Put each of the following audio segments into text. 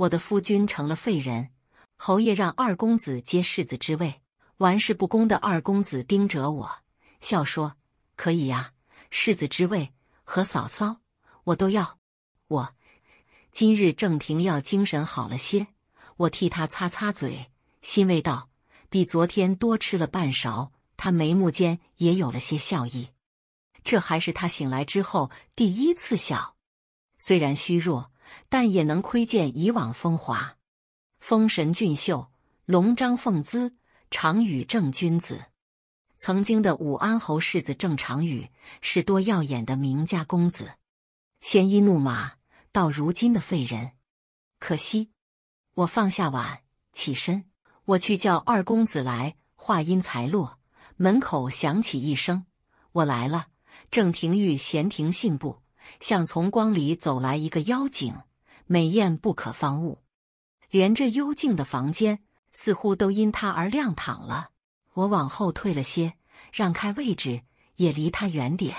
我的夫君成了废人，侯爷让二公子接世子之位。玩世不恭的二公子盯着我，笑说：“可以呀，世子之位和嫂嫂，我都要。”我今日郑廷要精神好了些，我替他擦擦嘴，欣慰道：“比昨天多吃了半勺。”他眉目间也有了些笑意，这还是他醒来之后第一次笑，虽然虚弱。但也能窥见以往风华，风神俊秀，龙章凤姿，常与正君子。曾经的武安侯世子郑常宇是多耀眼的名家公子，鲜衣怒马，到如今的废人。可惜，我放下碗，起身，我去叫二公子来。话音才落，门口响起一声：“我来了。”郑廷玉闲庭信步。像从光里走来一个妖精，美艳不可方物，连这幽静的房间似乎都因他而亮堂了。我往后退了些，让开位置，也离他远点。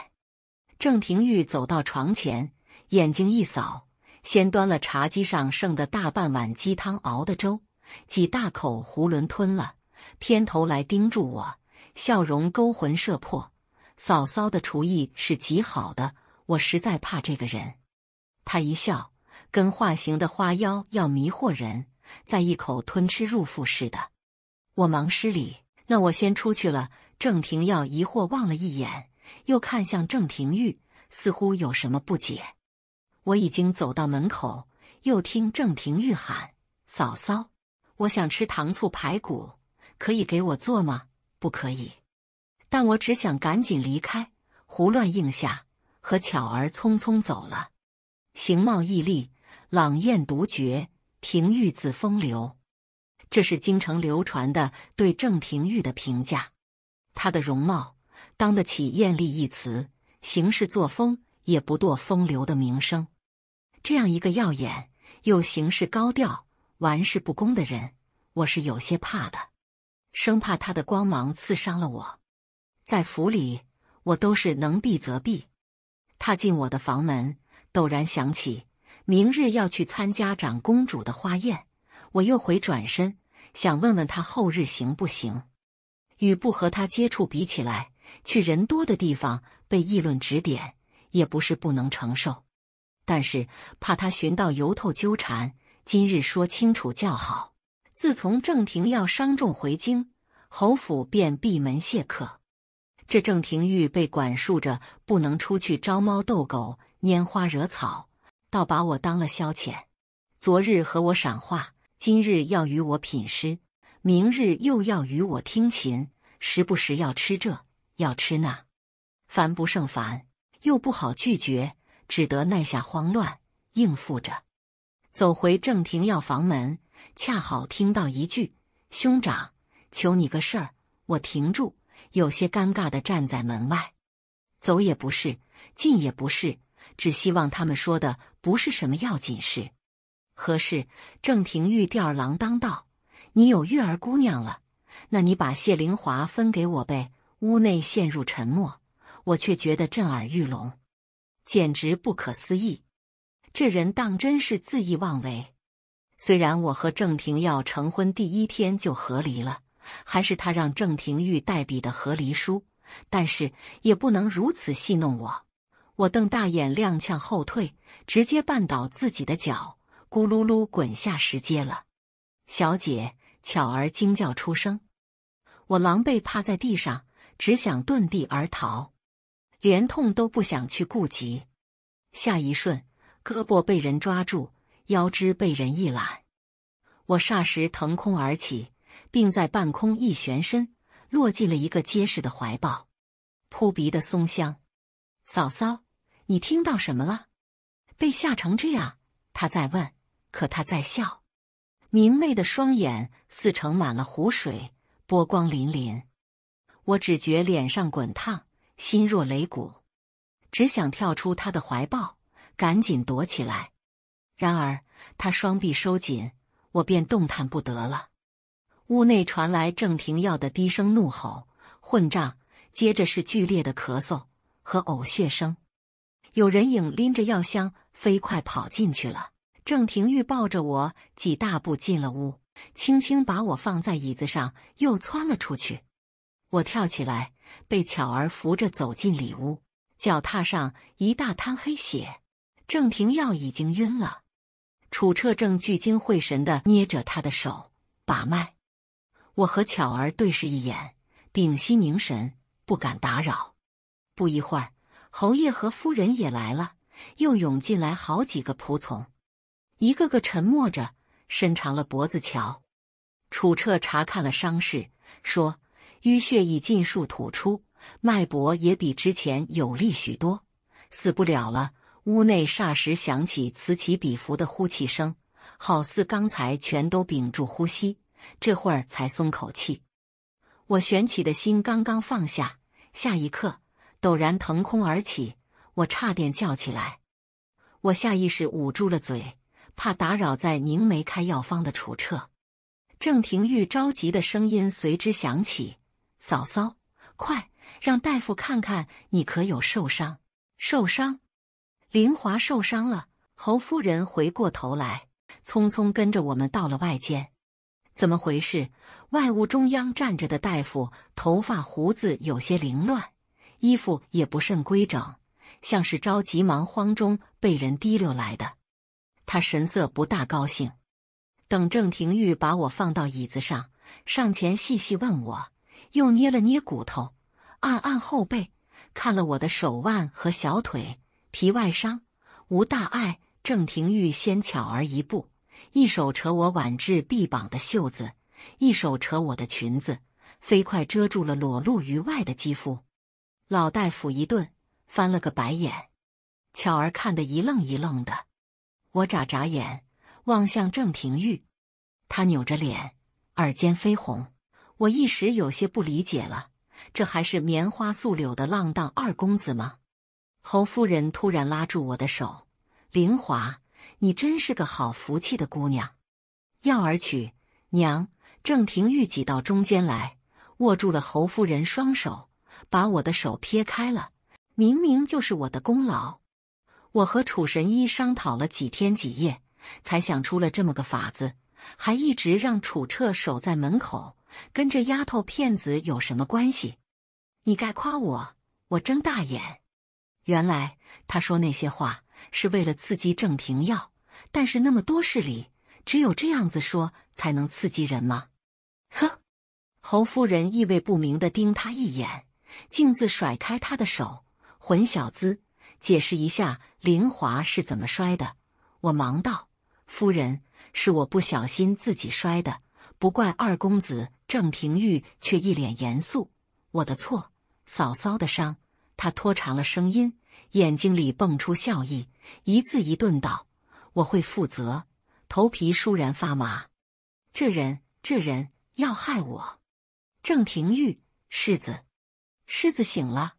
郑廷玉走到床前，眼睛一扫，先端了茶几上剩的大半碗鸡汤熬的粥，几大口囫囵吞了，偏头来盯住我，笑容勾魂摄魄。嫂嫂的厨艺是极好的。我实在怕这个人，他一笑，跟化形的花妖要迷惑人，再一口吞吃入腹似的。我忙施礼，那我先出去了。郑廷耀疑惑望了一眼，又看向郑廷玉，似乎有什么不解。我已经走到门口，又听郑廷玉喊：“嫂嫂，我想吃糖醋排骨，可以给我做吗？”“不可以。”但我只想赶紧离开，胡乱应下。和巧儿匆匆走了，形貌毅力，朗艳独绝，廷玉自风流。这是京城流传的对郑廷玉的评价。他的容貌当得起艳丽一词，行事作风也不堕风流的名声。这样一个耀眼又行事高调、玩世不恭的人，我是有些怕的，生怕他的光芒刺伤了我。在府里，我都是能避则避。踏进我的房门，陡然想起明日要去参加长公主的花宴，我又回转身想问问他后日行不行。与不和他接触比起来，去人多的地方被议论指点也不是不能承受，但是怕他寻到由头纠缠，今日说清楚较好。自从郑廷要伤重回京，侯府便闭门谢客。这郑廷玉被管束着，不能出去招猫逗狗、拈花惹草，倒把我当了消遣。昨日和我赏画，今日要与我品诗，明日又要与我听琴，时不时要吃这要吃那，烦不胜烦，又不好拒绝，只得耐下慌乱应付着。走回郑廷药房门，恰好听到一句：“兄长，求你个事儿，我停住。”有些尴尬的站在门外，走也不是，进也不是，只希望他们说的不是什么要紧事。何事？郑廷玉吊儿郎当道：“你有月儿姑娘了，那你把谢灵华分给我呗。”屋内陷入沉默，我却觉得震耳欲聋，简直不可思议。这人当真是恣意妄为。虽然我和郑廷耀成婚第一天就和离了。还是他让郑廷玉代笔的和离书，但是也不能如此戏弄我。我瞪大眼，踉跄后退，直接绊倒自己的脚，咕噜噜滚下石阶了。小姐，巧儿惊叫出声。我狼狈趴在地上，只想遁地而逃，连痛都不想去顾及。下一瞬，胳膊被人抓住，腰肢被人一揽，我霎时腾空而起。并在半空一旋身，落进了一个结实的怀抱。扑鼻的松香，嫂嫂，你听到什么了？被吓成这样，他在问，可他在笑。明媚的双眼似盛满了湖水，波光粼粼。我只觉脸上滚烫，心若擂鼓，只想跳出他的怀抱，赶紧躲起来。然而他双臂收紧，我便动弹不得了。屋内传来郑廷耀的低声怒吼：“混账！”接着是剧烈的咳嗽和呕血声。有人影拎着药箱飞快跑进去了。郑廷玉抱着我几大步进了屋，轻轻把我放在椅子上，又窜了出去。我跳起来，被巧儿扶着走进里屋，脚踏上一大滩黑血。郑廷耀已经晕了，楚彻正聚精会神地捏着他的手把脉。我和巧儿对视一眼，屏息凝神，不敢打扰。不一会儿，侯爷和夫人也来了，又涌进来好几个仆从，一个个沉默着，伸长了脖子瞧。楚彻查看了伤势，说：“淤血已尽数吐出，脉搏也比之前有力许多，死不了了。”屋内霎时响起此起彼伏的呼气声，好似刚才全都屏住呼吸。这会儿才松口气，我悬起的心刚刚放下，下一刻陡然腾空而起，我差点叫起来。我下意识捂住了嘴，怕打扰在宁梅开药方的楚彻。郑廷玉着急的声音随之响起：“嫂嫂，快让大夫看看你可有受伤？受伤？林华受伤了。”侯夫人回过头来，匆匆跟着我们到了外间。怎么回事？外屋中央站着的大夫，头发胡子有些凌乱，衣服也不甚规整，像是着急忙慌中被人提溜来的。他神色不大高兴。等郑廷玉把我放到椅子上，上前细细问我，又捏了捏骨头，按按后背，看了我的手腕和小腿皮外伤，无大碍。郑廷玉先巧而一步。一手扯我挽至臂膀的袖子，一手扯我的裙子，飞快遮住了裸露于外的肌肤。老大夫一顿，翻了个白眼。巧儿看得一愣一愣的。我眨眨眼，望向郑廷玉，他扭着脸，耳尖绯红。我一时有些不理解了，这还是棉花素柳的浪荡二公子吗？侯夫人突然拉住我的手，凌华。你真是个好福气的姑娘，要儿娶娘。郑廷玉挤到中间来，握住了侯夫人双手，把我的手撇开了。明明就是我的功劳，我和楚神医商讨了几天几夜，才想出了这么个法子，还一直让楚彻守在门口，跟这丫头骗子有什么关系？你该夸我，我睁大眼，原来他说那些话。是为了刺激郑廷耀，但是那么多事里，只有这样子说才能刺激人吗？呵，侯夫人意味不明地盯他一眼，径自甩开他的手。混小子，解释一下林华是怎么摔的。我忙道：“夫人，是我不小心自己摔的，不怪二公子。”郑廷玉却一脸严肃：“我的错，嫂嫂的伤。”他拖长了声音。眼睛里蹦出笑意，一字一顿道：“我会负责。”头皮倏然发麻，这人这人要害我！郑廷玉，世子，世子醒了。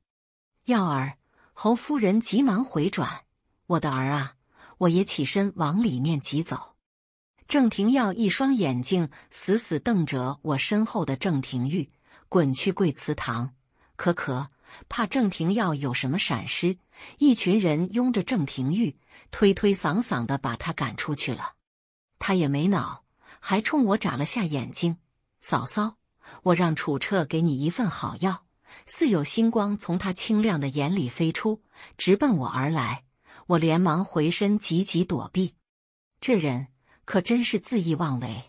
耀儿，侯夫人急忙回转，我的儿啊！我也起身往里面急走。郑廷耀一双眼睛死死瞪着我身后的郑廷玉，滚去跪祠堂。可可。怕郑廷耀有什么闪失，一群人拥着郑廷玉，推推搡搡的把他赶出去了。他也没恼，还冲我眨了下眼睛。嫂嫂，我让楚彻给你一份好药。似有星光从他清亮的眼里飞出，直奔我而来。我连忙回身，急急躲避。这人可真是恣意妄为。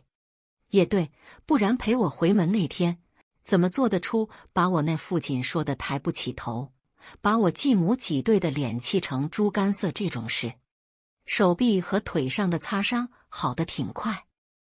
也对，不然陪我回门那天。怎么做得出把我那父亲说的抬不起头，把我继母挤兑的脸气成猪肝色这种事？手臂和腿上的擦伤好的挺快。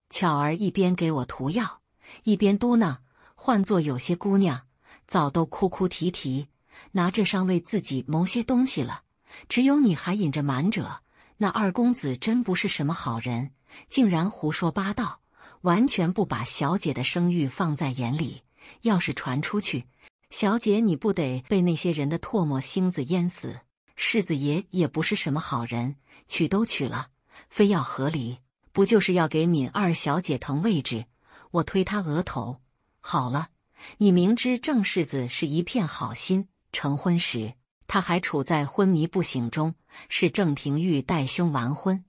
巧儿一边给我涂药，一边嘟囔：“换做有些姑娘，早都哭哭啼啼，拿这伤为自己谋些东西了。只有你还隐着瞒着。那二公子真不是什么好人，竟然胡说八道，完全不把小姐的声誉放在眼里。”要是传出去，小姐你不得被那些人的唾沫星子淹死？世子爷也不是什么好人，娶都娶了，非要和离，不就是要给敏二小姐腾位置？我推他额头。好了，你明知郑世子是一片好心，成婚时他还处在昏迷不醒中，是郑廷玉带凶完婚。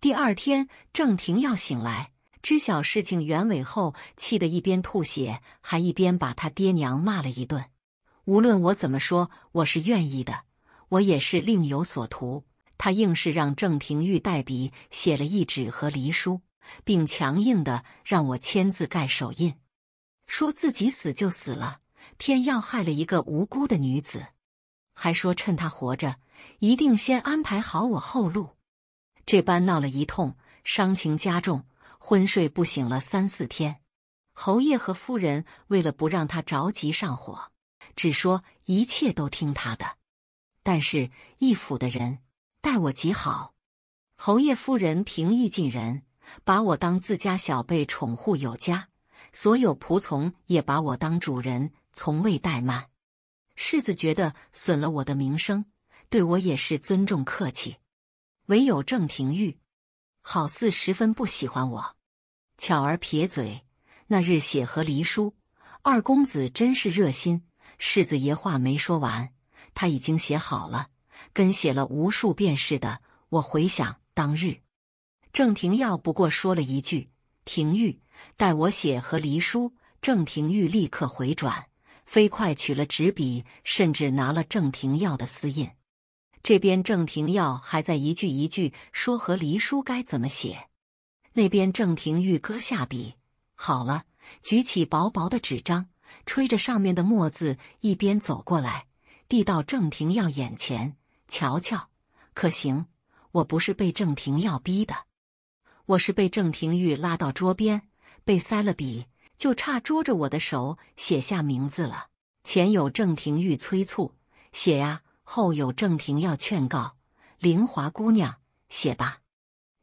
第二天，郑廷要醒来。知晓事情原委后，气得一边吐血，还一边把他爹娘骂了一顿。无论我怎么说，我是愿意的，我也是另有所图。他硬是让郑廷玉代笔写了一纸和离书，并强硬的让我签字盖手印，说自己死就死了，偏要害了一个无辜的女子，还说趁他活着，一定先安排好我后路。这般闹了一通，伤情加重。昏睡不醒了三四天，侯爷和夫人为了不让他着急上火，只说一切都听他的。但是义府的人待我极好，侯爷夫人平易近人，把我当自家小辈宠护有加，所有仆从也把我当主人，从未怠慢。世子觉得损了我的名声，对我也是尊重客气。唯有郑廷玉。好似十分不喜欢我，巧儿撇嘴。那日写和离书，二公子真是热心。世子爷话没说完，他已经写好了，跟写了无数遍似的。我回想当日，郑廷耀不过说了一句：“廷玉，待我写和离书。”郑廷玉立刻回转，飞快取了纸笔，甚至拿了郑廷耀的私印。这边郑廷耀还在一句一句说和离书该怎么写，那边郑廷玉搁下笔，好了，举起薄薄的纸张，吹着上面的墨字，一边走过来，递到郑廷耀眼前，瞧瞧，可行？我不是被郑廷耀逼的，我是被郑廷玉拉到桌边，被塞了笔，就差捉着我的手写下名字了。前有郑廷玉催促，写呀。后有郑庭要劝告绫华姑娘，写吧，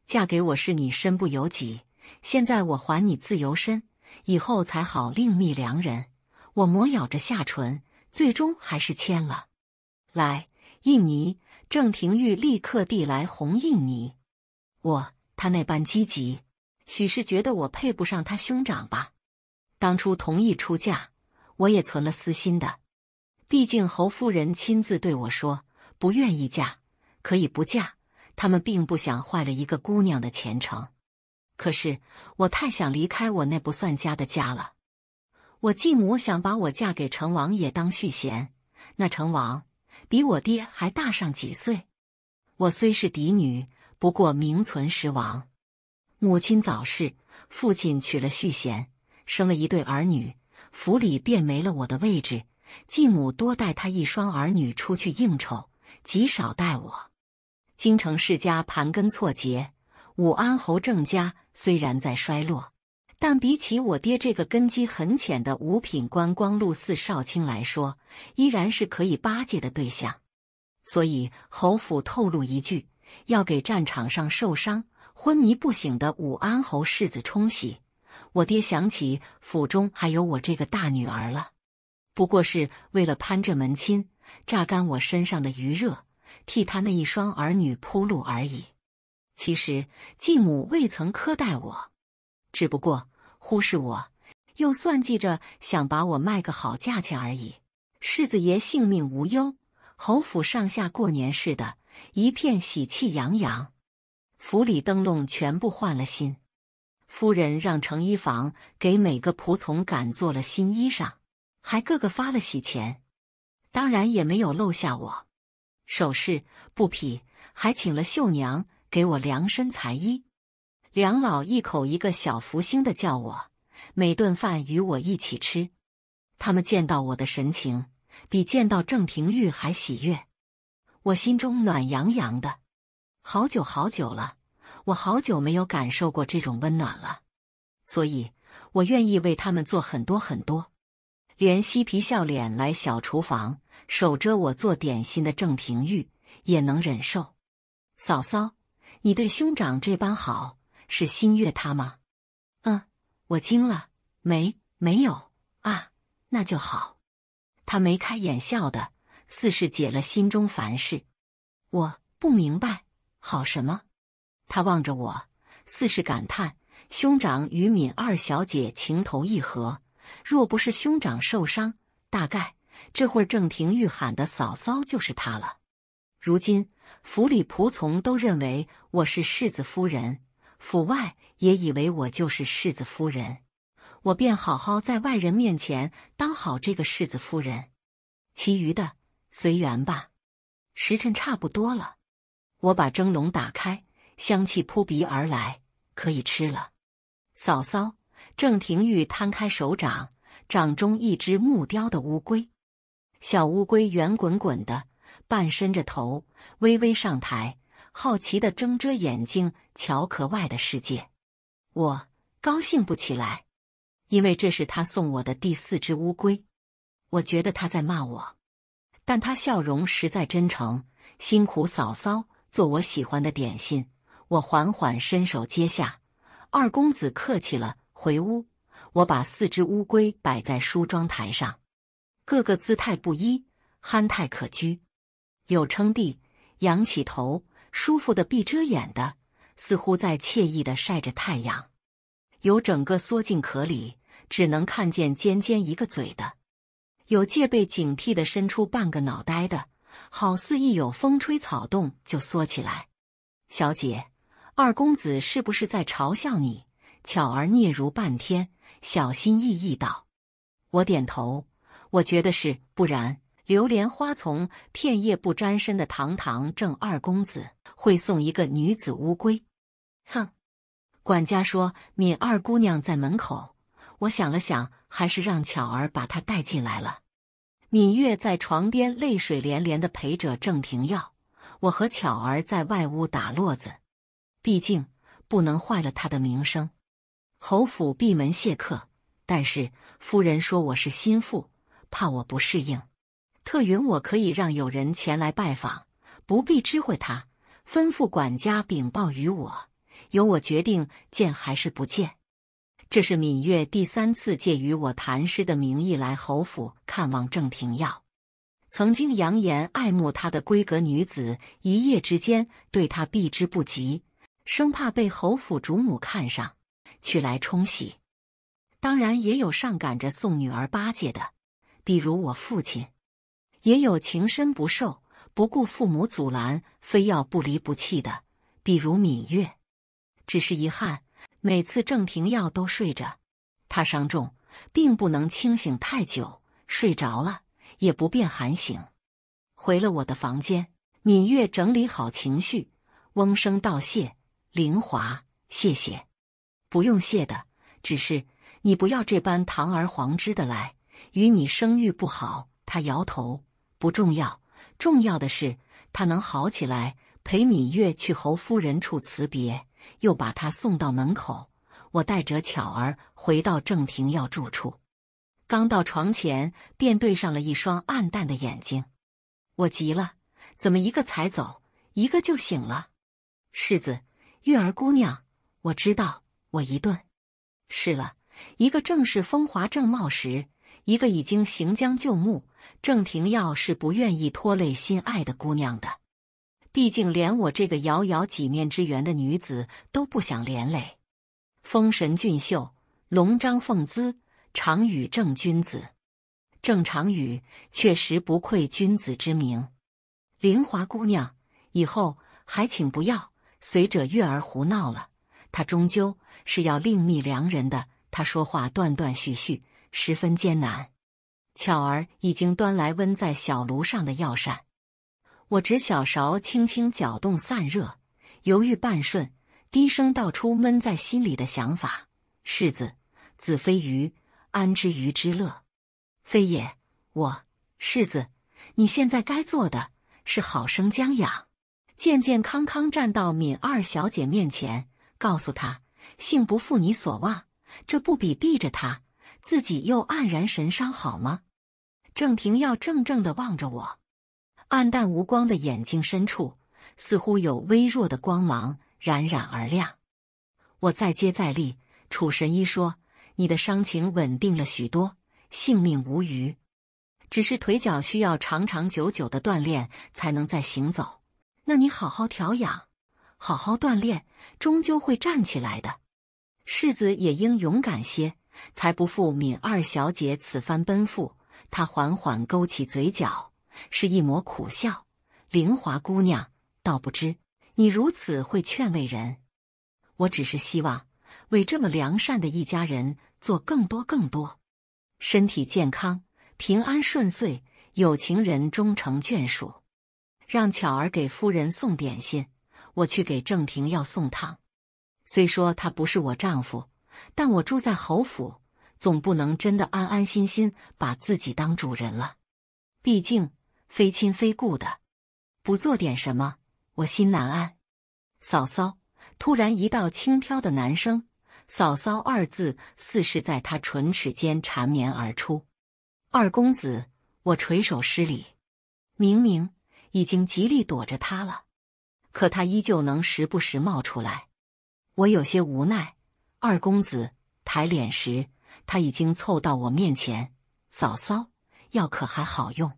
嫁给我是你身不由己，现在我还你自由身，以后才好另觅良人。我磨咬着下唇，最终还是签了。来印泥，郑庭玉立刻递来红印泥。我他那般积极，许是觉得我配不上他兄长吧。当初同意出嫁，我也存了私心的。毕竟侯夫人亲自对我说：“不愿意嫁，可以不嫁。他们并不想坏了一个姑娘的前程。”可是我太想离开我那不算家的家了。我继母想把我嫁给成王爷当续弦，那成王比我爹还大上几岁。我虽是嫡女，不过名存实亡。母亲早逝，父亲娶了续弦，生了一对儿女，府里便没了我的位置。继母多带他一双儿女出去应酬，极少带我。京城世家盘根错节，武安侯郑家虽然在衰落，但比起我爹这个根基很浅的五品官光禄寺少卿来说，依然是可以巴结的对象。所以侯府透露一句，要给战场上受伤昏迷不醒的武安侯世子冲洗。我爹想起府中还有我这个大女儿了。不过是为了攀这门亲，榨干我身上的余热，替他那一双儿女铺路而已。其实继母未曾苛待我，只不过忽视我，又算计着想把我卖个好价钱而已。世子爷性命无忧，侯府上下过年似的，一片喜气洋洋。府里灯笼全部换了新，夫人让成衣房给每个仆从赶做了新衣裳。还个个发了喜钱，当然也没有漏下我。首饰、布匹，还请了绣娘给我量身裁衣。梁老一口一个小福星的叫我，每顿饭与我一起吃。他们见到我的神情，比见到郑廷玉还喜悦。我心中暖洋洋的，好久好久了，我好久没有感受过这种温暖了，所以我愿意为他们做很多很多。连嬉皮笑脸来小厨房守着我做点心的郑廷玉也能忍受。嫂嫂，你对兄长这般好，是心悦他吗？嗯，我惊了，没没有啊，那就好。他眉开眼笑的，似是解了心中烦事。我不明白，好什么？他望着我，似是感叹：兄长与敏二小姐情投意合。若不是兄长受伤，大概这会儿郑廷玉喊的嫂嫂就是他了。如今府里仆从都认为我是世子夫人，府外也以为我就是世子夫人。我便好好在外人面前当好这个世子夫人，其余的随缘吧。时辰差不多了，我把蒸笼打开，香气扑鼻而来，可以吃了。嫂嫂。郑庭玉摊开手掌，掌中一只木雕的乌龟，小乌龟圆滚滚的，半伸着头，微微上抬，好奇的睁着眼睛瞧壳外的世界。我高兴不起来，因为这是他送我的第四只乌龟。我觉得他在骂我，但他笑容实在真诚。辛苦嫂嫂做我喜欢的点心，我缓缓伸手接下。二公子客气了。回屋，我把四只乌龟摆在梳妆台上，个个姿态不一，憨态可掬。有撑地仰起头，舒服的闭遮眼的，似乎在惬意的晒着太阳；有整个缩进壳里，只能看见尖尖一个嘴的；有戒备警惕的伸出半个脑袋的，好似一有风吹草动就缩起来。小姐，二公子是不是在嘲笑你？巧儿嗫嚅半天，小心翼翼道：“我点头，我觉得是，不然，榴莲花丛片叶不沾身的堂堂正二公子，会送一个女子乌龟？哼！”管家说：“敏二姑娘在门口。”我想了想，还是让巧儿把她带进来了。敏月在床边泪水连连的陪着郑廷耀，我和巧儿在外屋打络子，毕竟不能坏了他的名声。侯府闭门谢客，但是夫人说我是心腹，怕我不适应，特允我可以让有人前来拜访，不必知会他，吩咐管家禀报于我，由我决定见还是不见。这是芈月第三次借与我谈诗的名义来侯府看望郑廷耀，曾经扬言爱慕他的闺阁女子，一夜之间对他避之不及，生怕被侯府主母看上。去来冲喜，当然也有上赶着送女儿巴结的，比如我父亲；也有情深不受、不顾父母阻拦、非要不离不弃的，比如芈月。只是遗憾，每次郑廷耀都睡着，他伤重，并不能清醒太久，睡着了也不便喊醒。回了我的房间，芈月整理好情绪，嗡声道谢：“林华，谢谢。”不用谢的，只是你不要这般堂而皇之的来，与你声誉不好。他摇头，不重要，重要的是他能好起来。陪芈月去侯夫人处辞别，又把她送到门口，我带着巧儿回到正廷耀住处，刚到床前便对上了一双暗淡的眼睛。我急了，怎么一个才走，一个就醒了？世子，月儿姑娘，我知道。我一顿，是了，一个正是风华正茂时，一个已经行将就木。郑廷耀是不愿意拖累心爱的姑娘的，毕竟连我这个遥遥几面之缘的女子都不想连累。风神俊秀，龙章凤姿，常与正君子，郑常宇确实不愧君子之名。玲华姑娘，以后还请不要随着月儿胡闹了。他终究是要另觅良人的。他说话断断续续，十分艰难。巧儿已经端来温在小炉上的药膳，我执小勺轻轻搅动散热，犹豫半瞬，低声道出闷在心里的想法：“世子，子非鱼，安知鱼之乐？”非也，我世子，你现在该做的是好生将养，健健康康站到敏二小姐面前。告诉他，幸不负你所望，这不比避着他，自己又黯然神伤好吗？郑庭耀怔怔的望着我，暗淡无光的眼睛深处，似乎有微弱的光芒冉冉而亮。我再接再厉。楚神医说，你的伤情稳定了许多，性命无虞，只是腿脚需要长长久久的锻炼才能再行走。那你好好调养。好好锻炼，终究会站起来的。世子也应勇敢些，才不负敏二小姐此番奔赴。他缓缓勾起嘴角，是一抹苦笑。玲华姑娘，倒不知你如此会劝慰人。我只是希望为这么良善的一家人做更多更多。身体健康，平安顺遂，有情人终成眷属。让巧儿给夫人送点心。我去给郑婷要送汤，虽说她不是我丈夫，但我住在侯府，总不能真的安安心心把自己当主人了。毕竟非亲非故的，不做点什么，我心难安。嫂嫂，突然一道轻飘的男声，“嫂嫂”二字似是在他唇齿间缠绵而出。二公子，我垂手失礼，明明已经极力躲着他了。可他依旧能时不时冒出来，我有些无奈。二公子抬脸时，他已经凑到我面前：“嫂嫂，药可还好用？”“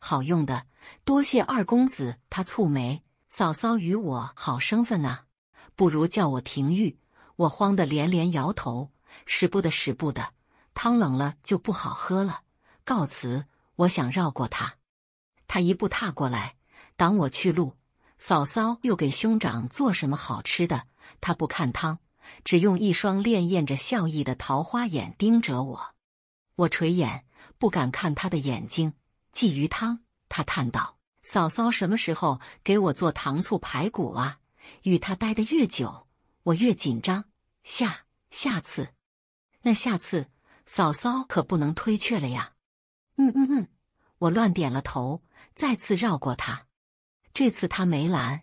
好用的，多谢二公子。”他蹙眉：“嫂嫂与我好生分啊，不如叫我廷玉。”我慌得连连摇头：“使不得，使不得，汤冷了就不好喝了。”告辞。我想绕过他，他一步踏过来，挡我去路。嫂嫂又给兄长做什么好吃的？他不看汤，只用一双潋滟着笑意的桃花眼盯着我。我垂眼，不敢看他的眼睛。鲫鱼汤，他叹道：“嫂嫂什么时候给我做糖醋排骨啊？”与他待得越久，我越紧张。下下次，那下次嫂嫂可不能推却了呀。嗯嗯嗯，我乱点了头，再次绕过他。这次他没拦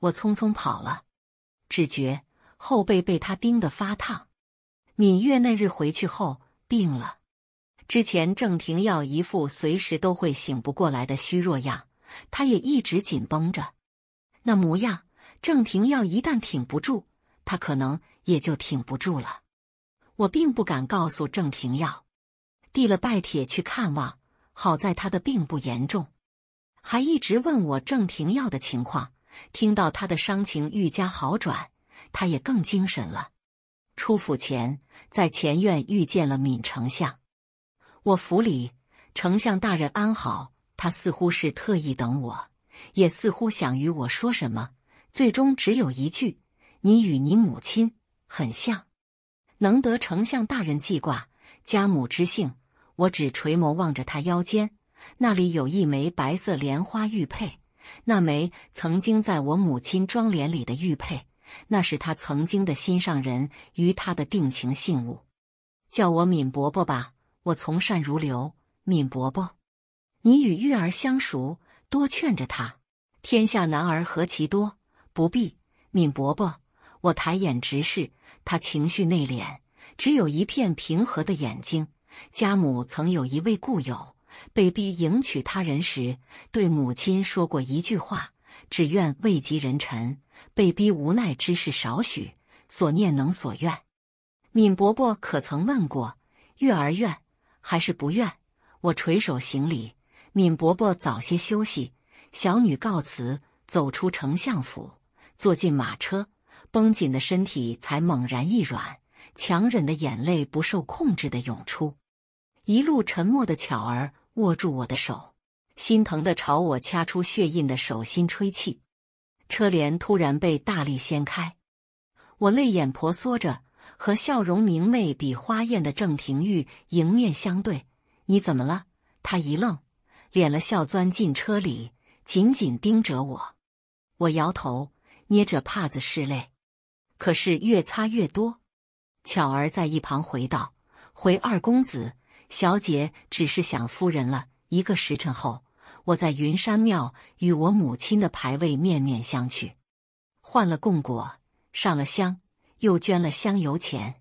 我，匆匆跑了，只觉后背被他盯得发烫。芈月那日回去后病了，之前郑廷耀一副随时都会醒不过来的虚弱样，他也一直紧绷着，那模样，郑廷耀一旦挺不住，他可能也就挺不住了。我并不敢告诉郑廷耀，递了拜帖去看望，好在他的病不严重。还一直问我郑廷耀的情况，听到他的伤情愈加好转，他也更精神了。出府前，在前院遇见了闵丞相，我府里丞相大人安好。他似乎是特意等我，也似乎想与我说什么，最终只有一句：“你与你母亲很像。”能得丞相大人记挂，家母之幸。我只垂眸望着他腰间。那里有一枚白色莲花玉佩，那枚曾经在我母亲妆奁里的玉佩，那是她曾经的心上人与她的定情信物。叫我闵伯伯吧，我从善如流。闵伯伯，你与玉儿相熟，多劝着她。天下男儿何其多，不必。闵伯伯，我抬眼直视他，情绪内敛，只有一片平和的眼睛。家母曾有一位故友。被逼迎娶他人时，对母亲说过一句话：“只愿位极人臣，被逼无奈之事少许，所念能所愿。”闵伯伯可曾问过月儿愿还是不愿？我垂手行礼，闵伯伯早些休息，小女告辞，走出丞相府，坐进马车，绷紧的身体才猛然一软，强忍的眼泪不受控制的涌出，一路沉默的巧儿。握住我的手，心疼的朝我掐出血印的手心吹气。车帘突然被大力掀开，我泪眼婆娑着和笑容明媚、比花艳的郑廷玉迎面相对。你怎么了？他一愣，敛了笑，钻进车里，紧紧盯着我。我摇头，捏着帕子拭泪，可是越擦越多。巧儿在一旁回道：“回二公子。”小姐只是想夫人了一个时辰后，我在云山庙与我母亲的牌位面面相觑，换了供果，上了香，又捐了香油钱。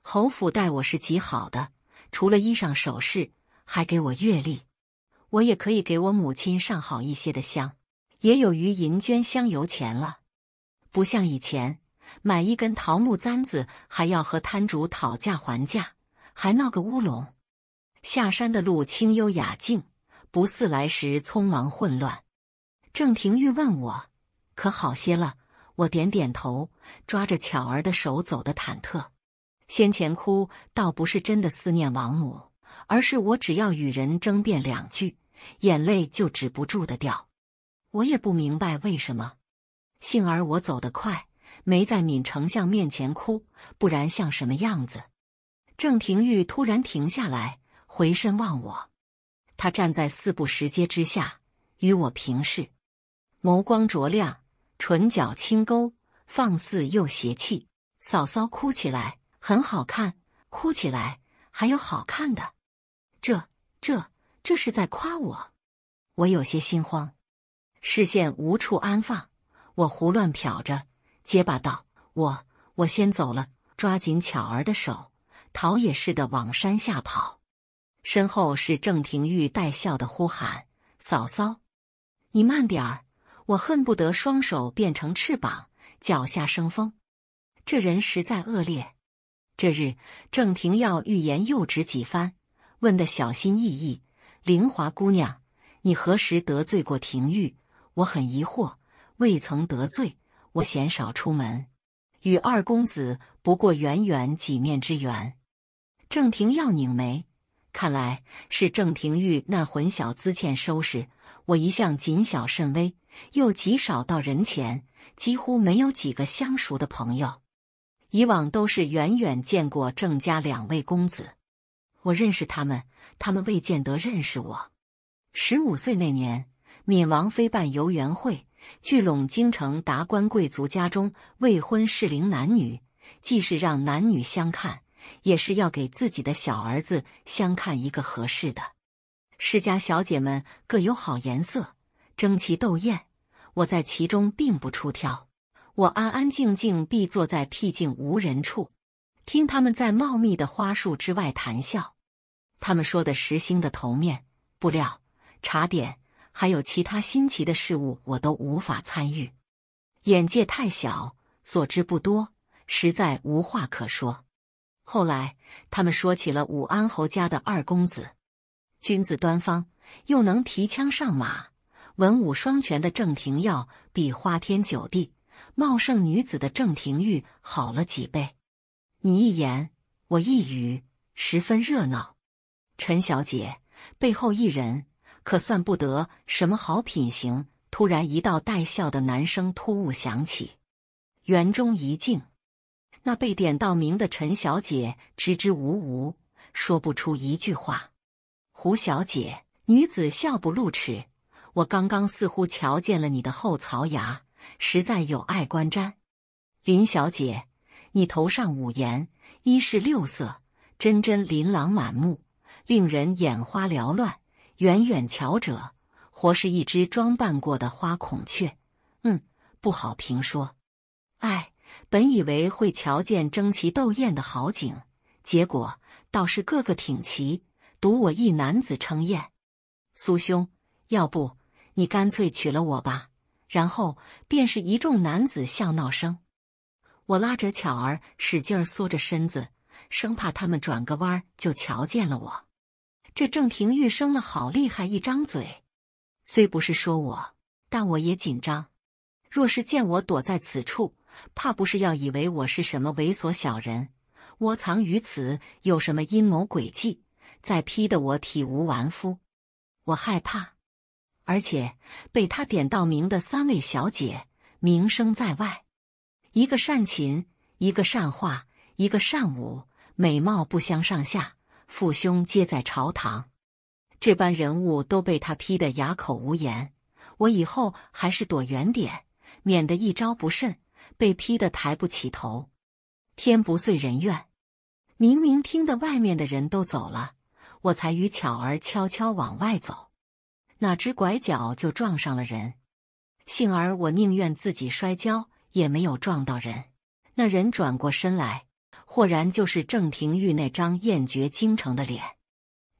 侯府待我是极好的，除了衣裳首饰，还给我月例，我也可以给我母亲上好一些的香，也有余银捐香油钱了。不像以前买一根桃木簪子还要和摊主讨价还价，还闹个乌龙。下山的路清幽雅静，不似来时匆忙混乱。郑廷玉问我可好些了，我点点头，抓着巧儿的手走得忐忑。先前哭倒不是真的思念王母，而是我只要与人争辩两句，眼泪就止不住的掉。我也不明白为什么。幸而我走得快，没在闵丞相面前哭，不然像什么样子？郑廷玉突然停下来。回身望我，他站在四步石阶之下，与我平视，眸光灼亮，唇角轻勾，放肆又邪气。嫂嫂哭起来很好看，哭起来还有好看的，这这这是在夸我，我有些心慌，视线无处安放，我胡乱瞟着，结巴道：“我我先走了，抓紧巧儿的手，逃也似的往山下跑。”身后是郑廷玉带笑的呼喊：“嫂嫂，你慢点儿！”我恨不得双手变成翅膀，脚下生风。这人实在恶劣。这日，郑廷耀欲言又止几番，问得小心翼翼：“林华姑娘，你何时得罪过廷玉？”我很疑惑，未曾得罪。我鲜少出门，与二公子不过远远几面之缘。郑廷耀拧眉。看来是郑廷玉那混小子欠收拾。我一向谨小慎微，又极少到人前，几乎没有几个相熟的朋友。以往都是远远见过郑家两位公子，我认识他们，他们未见得认识我。十五岁那年，闵王妃办游园会，聚拢京城达官贵族家中未婚适龄男女，既是让男女相看。也是要给自己的小儿子相看一个合适的。世家小姐们各有好颜色，争奇斗艳。我在其中并不出挑，我安安静静闭坐在僻静无人处，听他们在茂密的花树之外谈笑。他们说的十星的头面、布料、茶点，还有其他新奇的事物，我都无法参与。眼界太小，所知不多，实在无话可说。后来，他们说起了武安侯家的二公子，君子端方，又能提枪上马，文武双全的郑廷耀，比花天酒地、茂盛女子的郑廷玉好了几倍。你一言，我一语，十分热闹。陈小姐背后一人可算不得什么好品行。突然，一道带笑的男声突兀响起，园中一静。那被点到名的陈小姐支支吾吾，说不出一句话。胡小姐，女子笑不露齿，我刚刚似乎瞧见了你的后槽牙，实在有碍观瞻。林小姐，你头上五颜，衣饰六色，真真琳琅满目，令人眼花缭乱。远远瞧者，活是一只装扮过的花孔雀。嗯，不好评说。哎。本以为会瞧见争奇斗艳的好景，结果倒是个个挺齐，独我一男子称艳。苏兄，要不你干脆娶了我吧？然后便是一众男子笑闹声。我拉着巧儿，使劲缩着身子，生怕他们转个弯就瞧见了我。这郑廷玉生了好厉害一张嘴，虽不是说我，但我也紧张。若是见我躲在此处。怕不是要以为我是什么猥琐小人，窝藏于此，有什么阴谋诡计，再批得我体无完肤？我害怕，而且被他点到名的三位小姐，名声在外，一个善琴，一个善画，一个善舞，美貌不相上下，父兄皆在朝堂，这般人物都被他批得哑口无言，我以后还是躲远点，免得一招不慎。被劈得抬不起头，天不遂人愿。明明听得外面的人都走了，我才与巧儿悄悄往外走，哪知拐角就撞上了人。幸而我宁愿自己摔跤，也没有撞到人。那人转过身来，豁然就是郑廷玉那张艳绝京城的脸。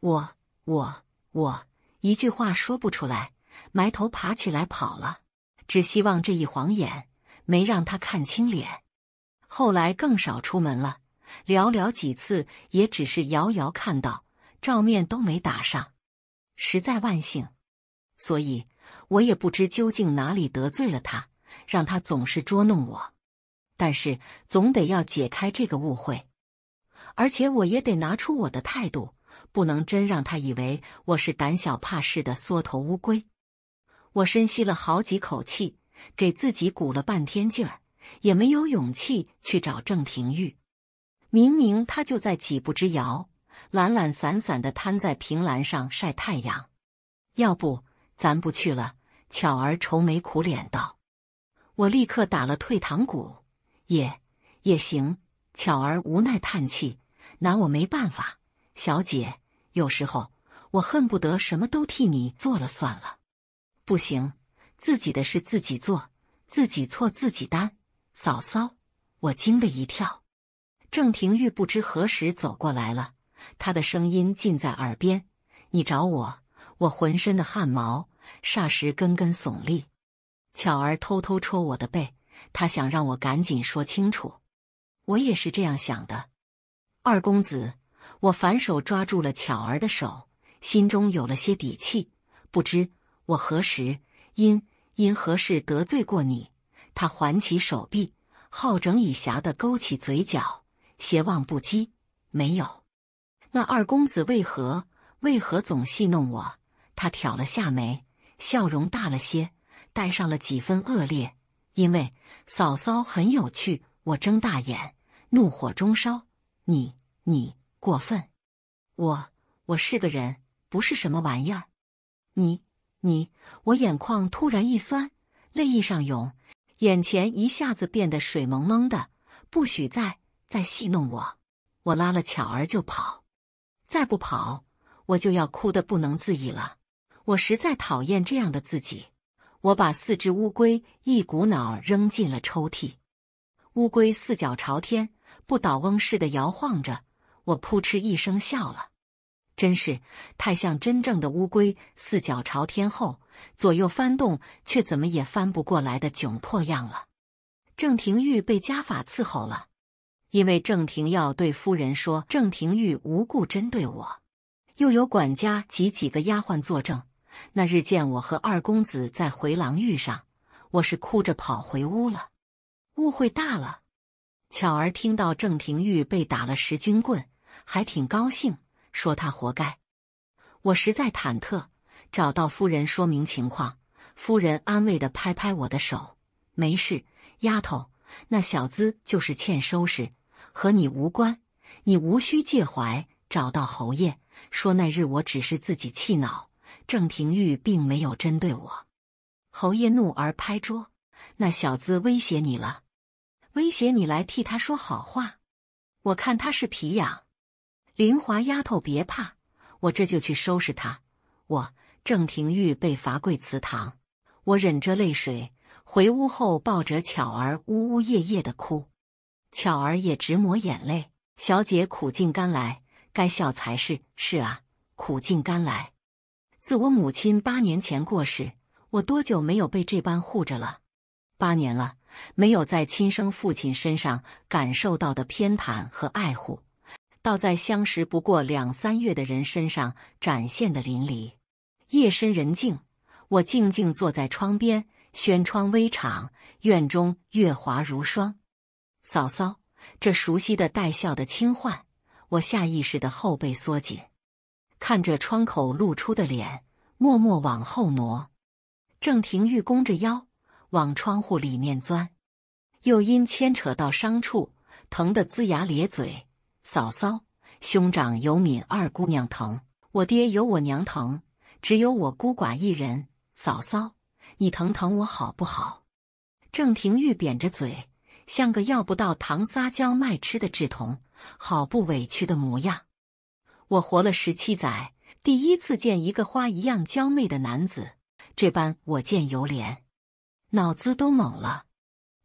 我我我，一句话说不出来，埋头爬起来跑了，只希望这一晃眼。没让他看清脸，后来更少出门了，寥寥几次也只是遥遥看到，照面都没打上，实在万幸。所以，我也不知究竟哪里得罪了他，让他总是捉弄我。但是，总得要解开这个误会，而且我也得拿出我的态度，不能真让他以为我是胆小怕事的缩头乌龟。我深吸了好几口气。给自己鼓了半天劲儿，也没有勇气去找郑廷玉。明明他就在几步之遥，懒懒散散的瘫在平栏上晒太阳。要不咱不去了？巧儿愁眉苦脸道。我立刻打了退堂鼓。也也行。巧儿无奈叹气，拿我没办法。小姐，有时候我恨不得什么都替你做了算了。不行。自己的事自己做，自己错自己担。嫂嫂，我惊了一跳。郑廷玉不知何时走过来了，他的声音近在耳边。你找我，我浑身的汗毛霎时根根耸立。巧儿偷偷戳我的背，她想让我赶紧说清楚。我也是这样想的。二公子，我反手抓住了巧儿的手，心中有了些底气。不知我何时因。因何事得罪过你？他环起手臂，好整以暇地勾起嘴角，邪妄不羁。没有。那二公子为何为何总戏弄我？他挑了下眉，笑容大了些，带上了几分恶劣。因为嫂嫂很有趣。我睁大眼，怒火中烧。你你过分！我我是个人，不是什么玩意儿。你。你我眼眶突然一酸，泪意上涌，眼前一下子变得水蒙蒙的。不许再再戏弄我！我拉了巧儿就跑，再不跑我就要哭得不能自已了。我实在讨厌这样的自己。我把四只乌龟一股脑扔进了抽屉，乌龟四脚朝天，不倒翁似的摇晃着，我扑哧一声笑了。真是太像真正的乌龟，四脚朝天后左右翻动，却怎么也翻不过来的窘迫样了。郑廷玉被家法伺候了，因为郑廷耀对夫人说郑廷玉无故针对我，又有管家及几个丫鬟作证。那日见我和二公子在回廊遇上，我是哭着跑回屋了。误会大了。巧儿听到郑廷玉被打了十军棍，还挺高兴。说他活该，我实在忐忑，找到夫人说明情况。夫人安慰的拍拍我的手：“没事，丫头，那小子就是欠收拾，和你无关，你无需介怀。”找到侯爷，说那日我只是自己气恼，郑廷玉并没有针对我。侯爷怒而拍桌：“那小子威胁你了，威胁你来替他说好话，我看他是皮痒。”林华丫头，别怕，我这就去收拾他。我郑廷玉被罚跪祠堂，我忍着泪水回屋后，抱着巧儿呜呜咽咽的哭。巧儿也直抹眼泪。小姐苦尽甘来，该笑才是。是啊，苦尽甘来。自我母亲八年前过世，我多久没有被这般护着了？八年了，没有在亲生父亲身上感受到的偏袒和爱护。倒在相识不过两三月的人身上展现的淋漓。夜深人静，我静静坐在窗边，轩窗微敞，院中月华如霜。嫂嫂，这熟悉的带笑的轻唤，我下意识的后背缩紧，看着窗口露出的脸，默默往后挪。郑廷玉弓着腰往窗户里面钻，又因牵扯到伤处，疼得龇牙咧嘴。嫂嫂，兄长有敏二姑娘疼，我爹有我娘疼，只有我孤寡一人。嫂嫂，你疼疼我好不好？郑廷玉扁着嘴，像个要不到糖撒娇卖吃的稚童，好不委屈的模样。我活了十七载，第一次见一个花一样娇媚的男子，这般我见犹怜，脑子都懵了。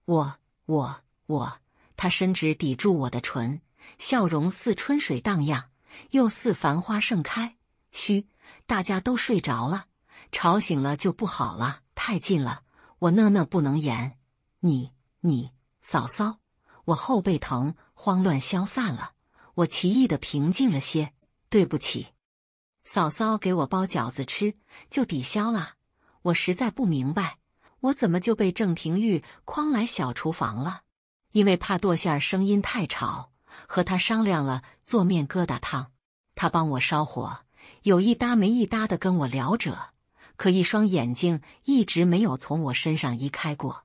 我我我，他伸指抵住我的唇。笑容似春水荡漾，又似繁花盛开。嘘，大家都睡着了，吵醒了就不好了。太近了，我讷讷不能言。你，你，嫂嫂，我后背疼，慌乱消散了，我奇异的平静了些。对不起，嫂嫂，给我包饺子吃，就抵消了。我实在不明白，我怎么就被郑廷玉诓来小厨房了？因为怕剁馅声音太吵。和他商量了做面疙瘩汤，他帮我烧火，有一搭没一搭的跟我聊着，可一双眼睛一直没有从我身上移开过。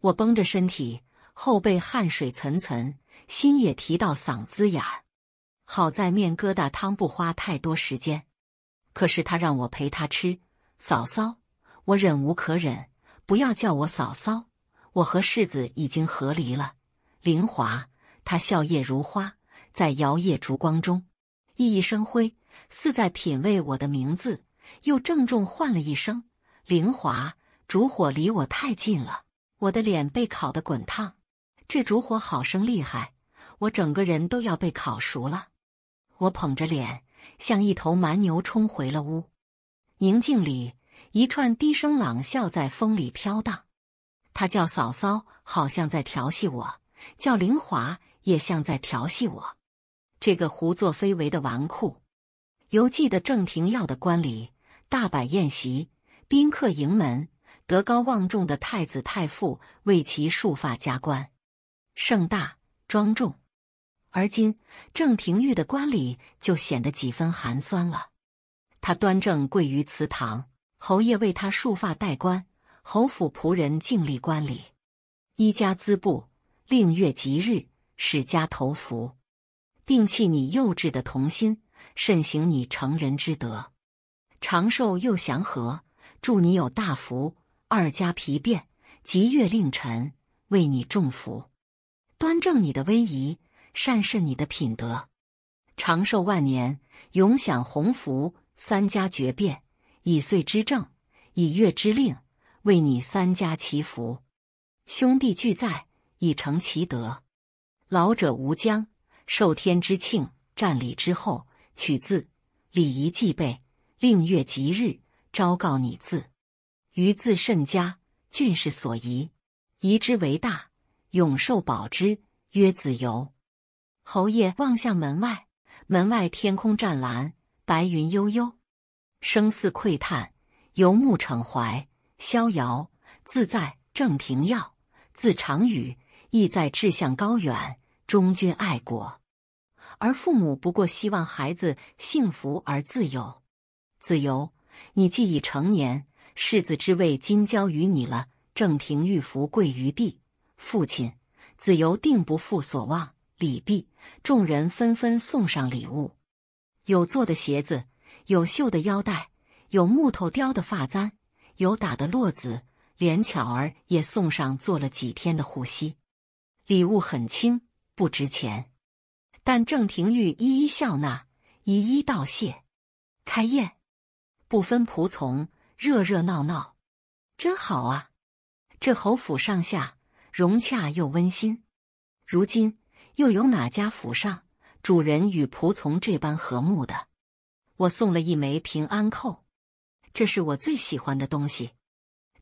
我绷着身体，后背汗水涔涔，心也提到嗓子眼儿。好在面疙瘩汤不花太多时间，可是他让我陪他吃嫂嫂，我忍无可忍，不要叫我嫂嫂，我和世子已经和离了，林华。他笑靥如花，在摇曳烛光中熠熠生辉，似在品味我的名字，又郑重唤了一声“林华”。烛火离我太近了，我的脸被烤得滚烫。这烛火好生厉害，我整个人都要被烤熟了。我捧着脸，像一头蛮牛冲回了屋。宁静里，一串低声朗笑在风里飘荡。他叫嫂嫂，好像在调戏我；叫林华。也像在调戏我，这个胡作非为的纨绔。犹记得郑廷耀的官礼，大摆宴席，宾客迎门，德高望重的太子太傅为其束发加冠，盛大庄重。而今郑廷玉的官礼就显得几分寒酸了。他端正跪于祠堂，侯爷为他束发戴冠，侯府仆人敬力冠礼，一家滋布，令月吉日。使家头福，摒弃你幼稚的童心，慎行你成人之德，长寿又祥和，祝你有大福。二家皮变，吉月令辰，为你重福，端正你的威仪，善慎你的品德，长寿万年，永享鸿福。三家绝变，以岁之正，以月之令，为你三家祈福，兄弟俱在，以成其德。老者无疆，受天之庆，占礼之后，取字礼仪既备，令月吉日，昭告你字。余字甚佳，郡士所宜，宜之为大，永受保之。曰子由。侯爷望向门外，门外天空湛蓝，白云悠悠，生似喟叹，游目骋怀，逍遥自在。正廷耀，字长宇。意在志向高远，忠君爱国，而父母不过希望孩子幸福而自由。子由，你既已成年，世子之位今交于你了。郑廷玉伏跪于地，父亲，子由定不负所望。礼毕，众人纷纷送上礼物，有做的鞋子，有绣的腰带，有木头雕的发簪，有打的落子，连巧儿也送上做了几天的护膝。礼物很轻，不值钱，但郑廷玉一一笑纳，一一道谢。开宴，不分仆从，热热闹闹，真好啊！这侯府上下融洽又温馨。如今又有哪家府上主人与仆从这般和睦的？我送了一枚平安扣，这是我最喜欢的东西。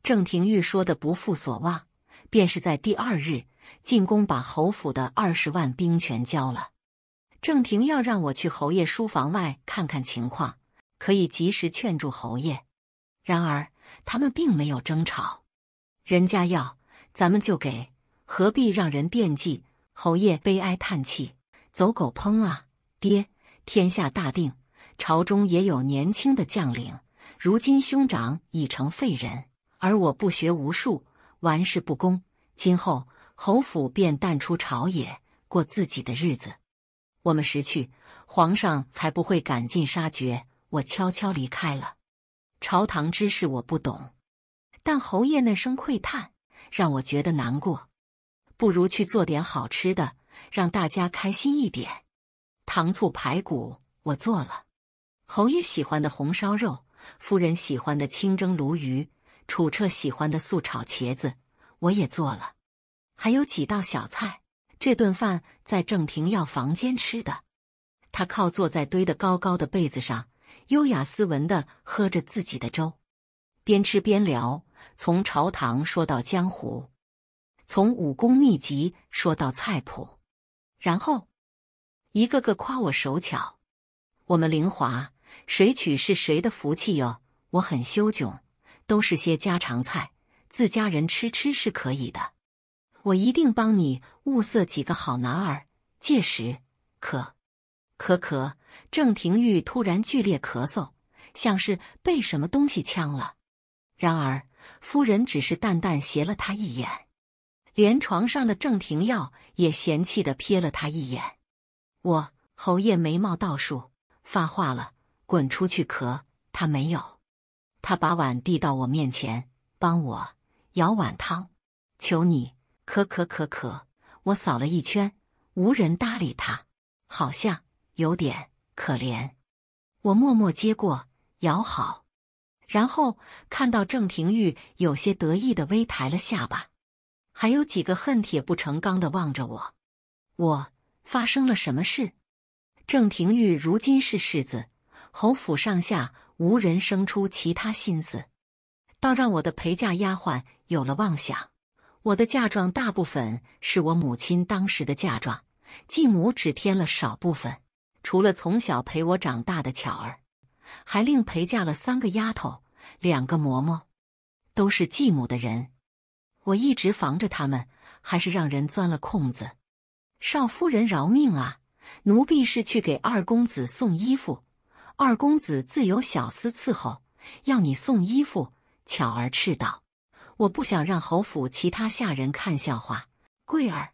郑廷玉说的不负所望，便是在第二日。进宫把侯府的二十万兵权交了。郑廷要让我去侯爷书房外看看情况，可以及时劝住侯爷。然而他们并没有争吵，人家要咱们就给，何必让人惦记？侯爷悲哀叹气：“走狗烹啊！爹，天下大定，朝中也有年轻的将领，如今兄长已成废人，而我不学无术，玩世不恭，今后……”侯府便淡出朝野，过自己的日子。我们识趣，皇上才不会赶尽杀绝。我悄悄离开了。朝堂之事我不懂，但侯爷那声喟叹让我觉得难过。不如去做点好吃的，让大家开心一点。糖醋排骨我做了，侯爷喜欢的红烧肉，夫人喜欢的清蒸鲈鱼，楚彻喜欢的素炒茄子，我也做了。还有几道小菜，这顿饭在郑廷耀房间吃的。他靠坐在堆得高高的被子上，优雅斯文的喝着自己的粥，边吃边聊，从朝堂说到江湖，从武功秘籍说到菜谱，然后一个个夸我手巧。我们凌华谁娶是谁的福气哟？我很羞窘，都是些家常菜，自家人吃吃是可以的。我一定帮你物色几个好男儿，届时可，可可。郑廷玉突然剧烈咳嗽，像是被什么东西呛了。然而夫人只是淡淡斜了他一眼，连床上的郑廷耀也嫌弃的瞥了他一眼。我侯爷眉毛倒竖，发话了：“滚出去！”咳，他没有。他把碗递到我面前，帮我舀碗汤，求你。可可可可，我扫了一圈，无人搭理他，好像有点可怜。我默默接过，摇好，然后看到郑廷玉有些得意的微抬了下巴，还有几个恨铁不成钢的望着我。我发生了什么事？郑廷玉如今是世子，侯府上下无人生出其他心思，倒让我的陪嫁丫鬟有了妄想。我的嫁妆大部分是我母亲当时的嫁妆，继母只添了少部分。除了从小陪我长大的巧儿，还另陪嫁了三个丫头，两个嬷嬷，都是继母的人。我一直防着他们，还是让人钻了空子。少夫人饶命啊！奴婢是去给二公子送衣服，二公子自有小厮伺候，要你送衣服？巧儿斥道。我不想让侯府其他下人看笑话。桂儿，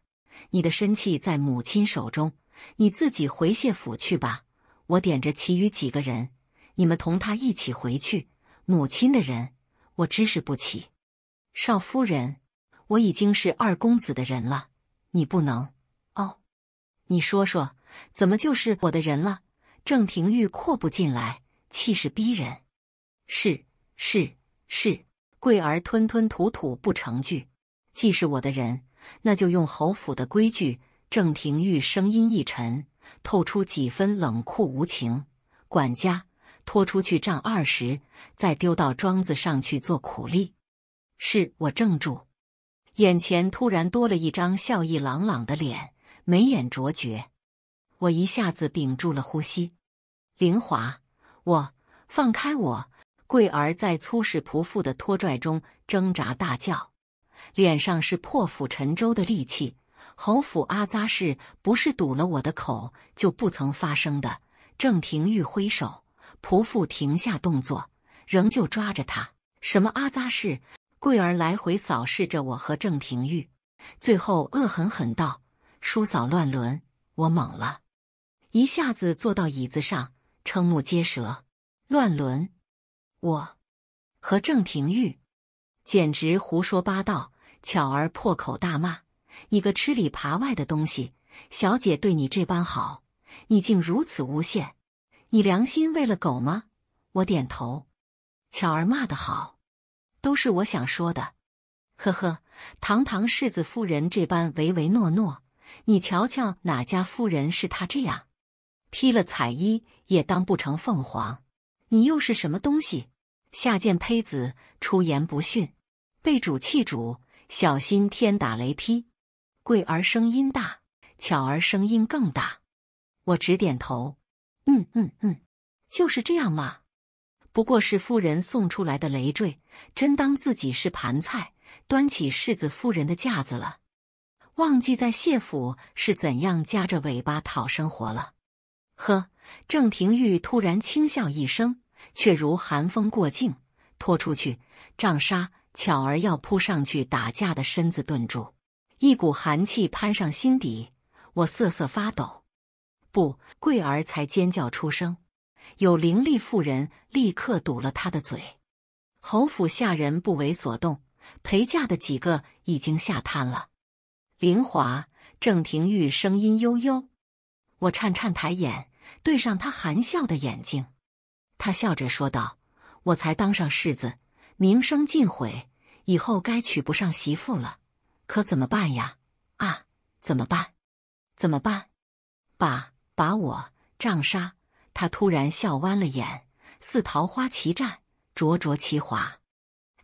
你的身契在母亲手中，你自己回谢府去吧。我点着其余几个人，你们同他一起回去。母亲的人，我支持不起。少夫人，我已经是二公子的人了，你不能。哦，你说说，怎么就是我的人了？郑廷玉阔步进来，气势逼人。是是是。贵儿吞吞吐吐不成句，既是我的人，那就用侯府的规矩。郑廷玉声音一沉，透出几分冷酷无情。管家，拖出去杖二十，再丢到庄子上去做苦力。是我怔住，眼前突然多了一张笑意朗朗的脸，眉眼卓绝。我一下子屏住了呼吸。凌华，我放开我。桂儿在粗使仆妇的拖拽中挣扎大叫，脸上是破釜沉舟的戾气。侯府阿扎事不是堵了我的口就不曾发生的。郑廷玉挥手，仆妇停下动作，仍旧抓着他。什么阿扎事？桂儿来回扫视着我和郑廷玉，最后恶狠狠道：“叔嫂乱伦！”我懵了一下子，坐到椅子上，瞠目结舌。乱伦！我和郑廷玉简直胡说八道！巧儿破口大骂：“你个吃里扒外的东西，小姐对你这般好，你竟如此诬陷！你良心喂了狗吗？”我点头。巧儿骂的好，都是我想说的。呵呵，堂堂世子夫人这般唯唯诺诺，你瞧瞧哪家夫人是她这样？披了彩衣也当不成凤凰。你又是什么东西？下贱胚子，出言不逊，被主气主，小心天打雷劈！贵儿声音大，巧儿声音更大。我直点头，嗯嗯嗯，就是这样嘛。不过是夫人送出来的累赘，真当自己是盘菜，端起世子夫人的架子了，忘记在谢府是怎样夹着尾巴讨生活了。呵。郑廷玉突然轻笑一声，却如寒风过境。拖出去，丈杀巧儿！要扑上去打架的身子顿住，一股寒气攀上心底，我瑟瑟发抖。不，桂儿才尖叫出声，有伶俐妇人立刻堵了他的嘴。侯府下人不为所动，陪嫁的几个已经吓瘫了。林华，郑廷玉声音悠悠，我颤颤抬眼。对上他含笑的眼睛，他笑着说道：“我才当上世子，名声尽毁，以后该娶不上媳妇了，可怎么办呀？啊，怎么办？怎么办？把把我杖杀！”他突然笑弯了眼，似桃花齐绽，灼灼其华。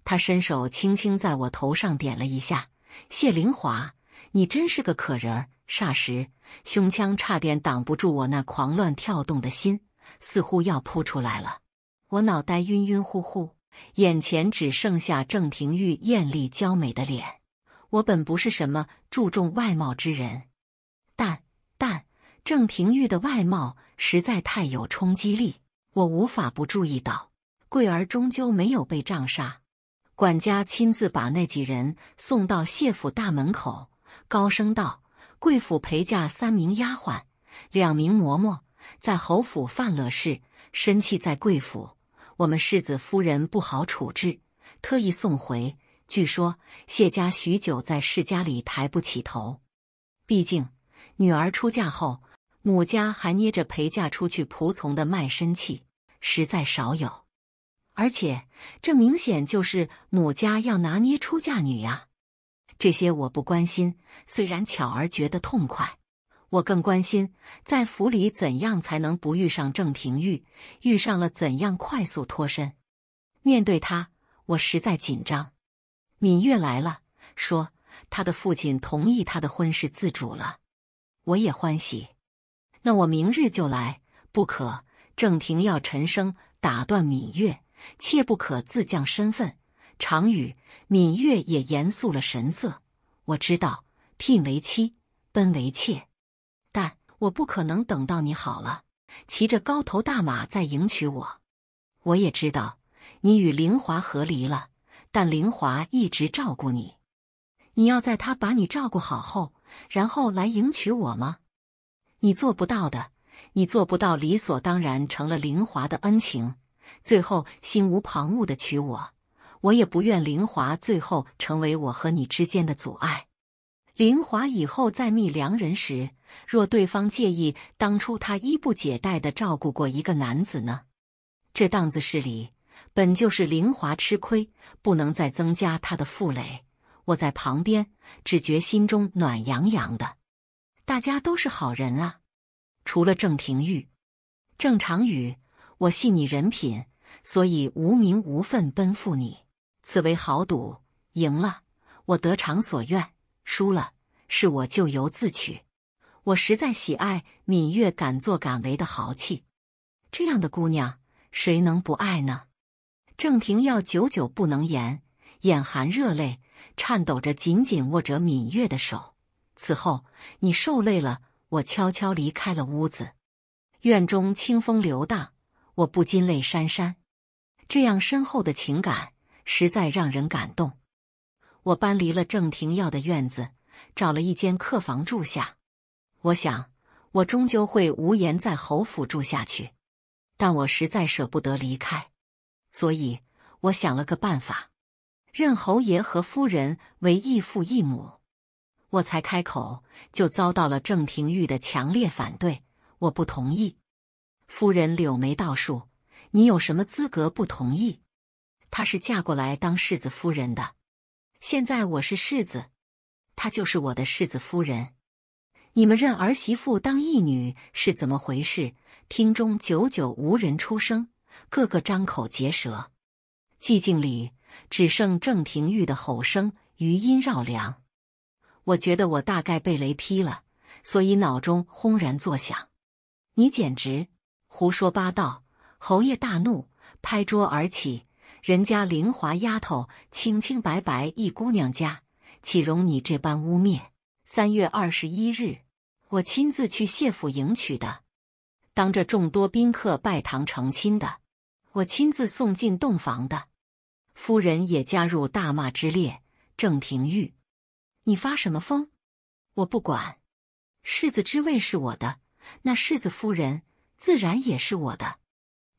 他伸手轻轻在我头上点了一下：“谢灵华，你真是个可人儿。”霎时，胸腔差点挡不住我那狂乱跳动的心，似乎要扑出来了。我脑袋晕晕乎乎，眼前只剩下郑廷玉艳丽娇美的脸。我本不是什么注重外貌之人，但但郑廷玉的外貌实在太有冲击力，我无法不注意到。桂儿终究没有被杖杀，管家亲自把那几人送到谢府大门口，高声道。贵府陪嫁三名丫鬟，两名嬷嬷，在侯府犯了事，身契在贵府，我们世子夫人不好处置，特意送回。据说谢家许久在世家里抬不起头，毕竟女儿出嫁后，母家还捏着陪嫁出去仆从的卖身契，实在少有。而且这明显就是母家要拿捏出嫁女呀。这些我不关心，虽然巧儿觉得痛快，我更关心在府里怎样才能不遇上郑廷玉，遇上了怎样快速脱身。面对他，我实在紧张。芈月来了，说他的父亲同意他的婚事自主了，我也欢喜。那我明日就来，不可。郑廷要陈生打断芈月，切不可自降身份。常宇，闵月也严肃了神色。我知道聘为妻，奔为妾，但我不可能等到你好了，骑着高头大马再迎娶我。我也知道你与林华和离了，但林华一直照顾你。你要在他把你照顾好后，然后来迎娶我吗？你做不到的，你做不到理所当然成了林华的恩情，最后心无旁骛的娶我。我也不愿林华最后成为我和你之间的阻碍。林华以后再觅良人时，若对方介意当初他衣不解带的照顾过一个男子呢？这档子事里，本就是林华吃亏，不能再增加他的负累。我在旁边只觉心中暖洋洋的，大家都是好人啊，除了郑庭玉、郑长宇，我信你人品，所以无名无份奔赴你。此为豪赌，赢了我得偿所愿，输了是我咎由自取。我实在喜爱芈月敢作敢为的豪气，这样的姑娘谁能不爱呢？郑廷要久久不能言，眼含热泪，颤抖着紧紧握着芈月的手。此后你受累了，我悄悄离开了屋子。院中清风流荡，我不禁泪潸潸。这样深厚的情感。实在让人感动。我搬离了郑廷耀的院子，找了一间客房住下。我想，我终究会无颜在侯府住下去，但我实在舍不得离开，所以我想了个办法，认侯爷和夫人为义父义母。我才开口，就遭到了郑廷玉的强烈反对，我不同意。夫人柳眉倒竖：“你有什么资格不同意？”她是嫁过来当世子夫人的，现在我是世子，她就是我的世子夫人。你们认儿媳妇当义女是怎么回事？厅中久久无人出声，个个张口结舌。寂静里，只剩郑廷玉的吼声余音绕梁。我觉得我大概被雷劈了，所以脑中轰然作响。你简直胡说八道！侯爷大怒，拍桌而起。人家凌华丫头清清白白一姑娘家，岂容你这般污蔑？三月二十一日，我亲自去谢府迎娶的，当着众多宾客拜堂成亲的，我亲自送进洞房的，夫人也加入大骂之列。郑廷玉，你发什么疯？我不管，世子之位是我的，那世子夫人自然也是我的，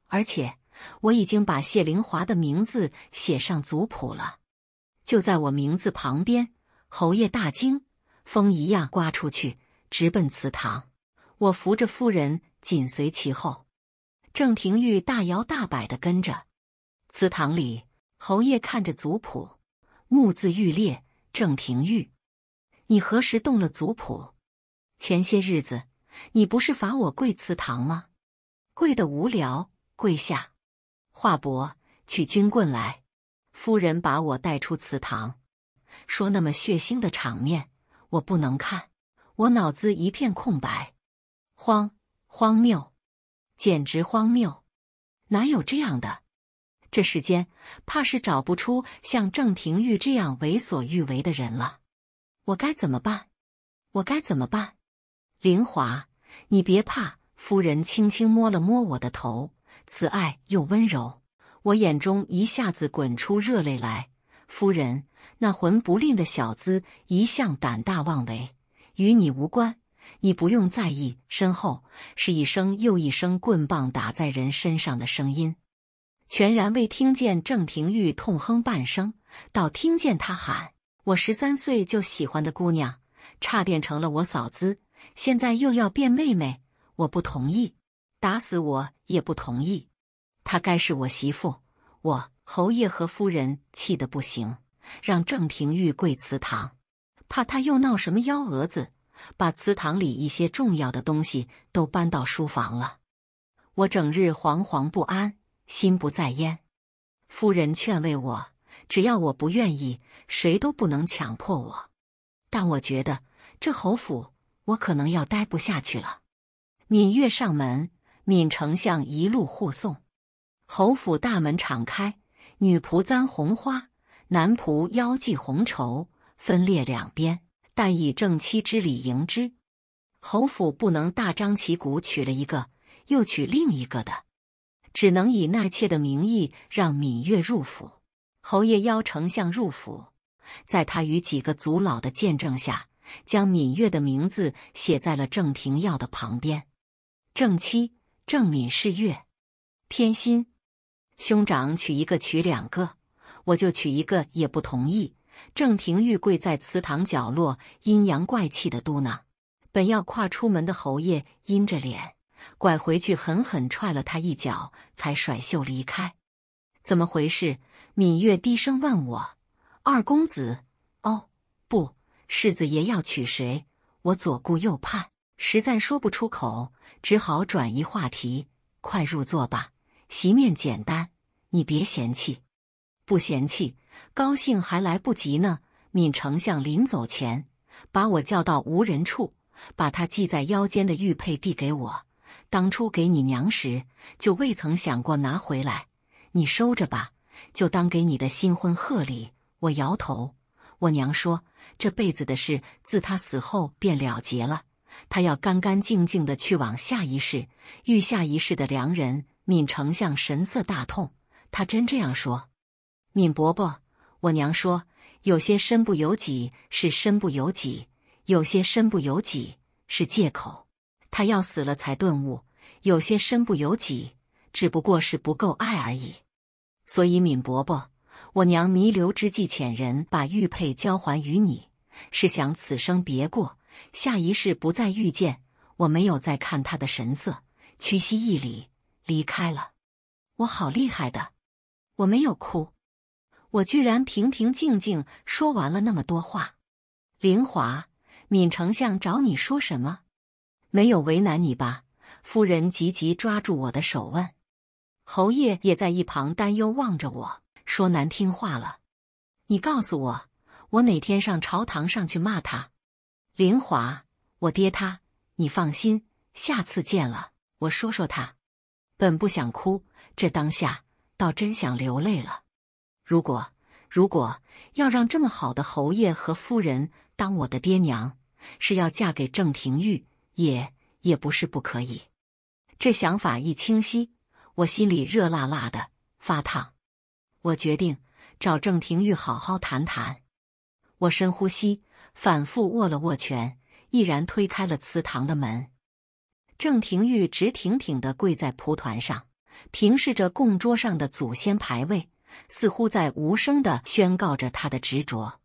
而且。我已经把谢灵华的名字写上族谱了，就在我名字旁边。侯爷大惊，风一样刮出去，直奔祠堂。我扶着夫人紧随其后，郑廷玉大摇大摆的跟着。祠堂里，侯爷看着族谱，目字欲裂。郑廷玉，你何时动了族谱？前些日子，你不是罚我跪祠堂吗？跪得无聊，跪下。华伯，取军棍来！夫人把我带出祠堂，说那么血腥的场面我不能看，我脑子一片空白，荒荒谬，简直荒谬！哪有这样的？这世间怕是找不出像郑廷玉这样为所欲为的人了。我该怎么办？我该怎么办？林华，你别怕。夫人轻轻摸了摸我的头。慈爱又温柔，我眼中一下子滚出热泪来。夫人，那魂不吝的小子一向胆大妄为，与你无关，你不用在意。身后是一声又一声棍棒打在人身上的声音，全然未听见郑廷玉痛哼半声，倒听见他喊：“我十三岁就喜欢的姑娘，差点成了我嫂子，现在又要变妹妹，我不同意。”打死我也不同意，她该是我媳妇。我侯爷和夫人气得不行，让郑廷玉跪祠堂，怕他又闹什么幺蛾子，把祠堂里一些重要的东西都搬到书房了。我整日惶惶不安，心不在焉。夫人劝慰我，只要我不愿意，谁都不能强迫我。但我觉得这侯府，我可能要待不下去了。芈月上门。闵丞相一路护送，侯府大门敞开，女仆簪红花，男仆腰系红绸，分列两边，但以正妻之礼迎之。侯府不能大张旗鼓娶了一个又娶另一个的，只能以纳妾的名义让芈月入府。侯爷邀丞相入府，在他与几个族老的见证下，将芈月的名字写在了郑廷耀的旁边，正妻。郑敏是月，偏心，兄长娶一个娶两个，我就娶一个也不同意。郑廷玉跪在祠堂角落，阴阳怪气的嘟囔。本要跨出门的侯爷阴着脸，拐回去狠狠踹了他一脚，才甩袖离开。怎么回事？芈月低声问我：“二公子，哦，不，世子爷要娶谁？”我左顾右盼。实在说不出口，只好转移话题。快入座吧，席面简单，你别嫌弃。不嫌弃，高兴还来不及呢。闵丞相临走前把我叫到无人处，把他系在腰间的玉佩递给我。当初给你娘时，就未曾想过拿回来。你收着吧，就当给你的新婚贺礼。我摇头，我娘说这辈子的事，自她死后便了结了。他要干干净净的去往下一世，遇下一世的良人。闵丞相神色大痛。他真这样说，闵伯伯，我娘说，有些身不由己是身不由己，有些身不由己是借口。他要死了才顿悟，有些身不由己只不过是不够爱而已。所以，闵伯伯，我娘弥留之际遣人把玉佩交还于你，是想此生别过。下一世不再遇见，我没有再看他的神色，屈膝一礼，离开了。我好厉害的，我没有哭，我居然平平静静说完了那么多话。林华，闵丞相找你说什么？没有为难你吧？夫人急急抓住我的手问，侯爷也在一旁担忧望着我说：“难听话了，你告诉我，我哪天上朝堂上去骂他？”林华，我爹他，你放心，下次见了我说说他。本不想哭，这当下倒真想流泪了。如果如果要让这么好的侯爷和夫人当我的爹娘，是要嫁给郑廷玉也也不是不可以。这想法一清晰，我心里热辣辣的发烫。我决定找郑廷玉好好谈谈。我深呼吸。反复握了握拳，毅然推开了祠堂的门。郑廷玉直挺挺地跪在蒲团上，平视着供桌上的祖先牌位，似乎在无声地宣告着他的执着。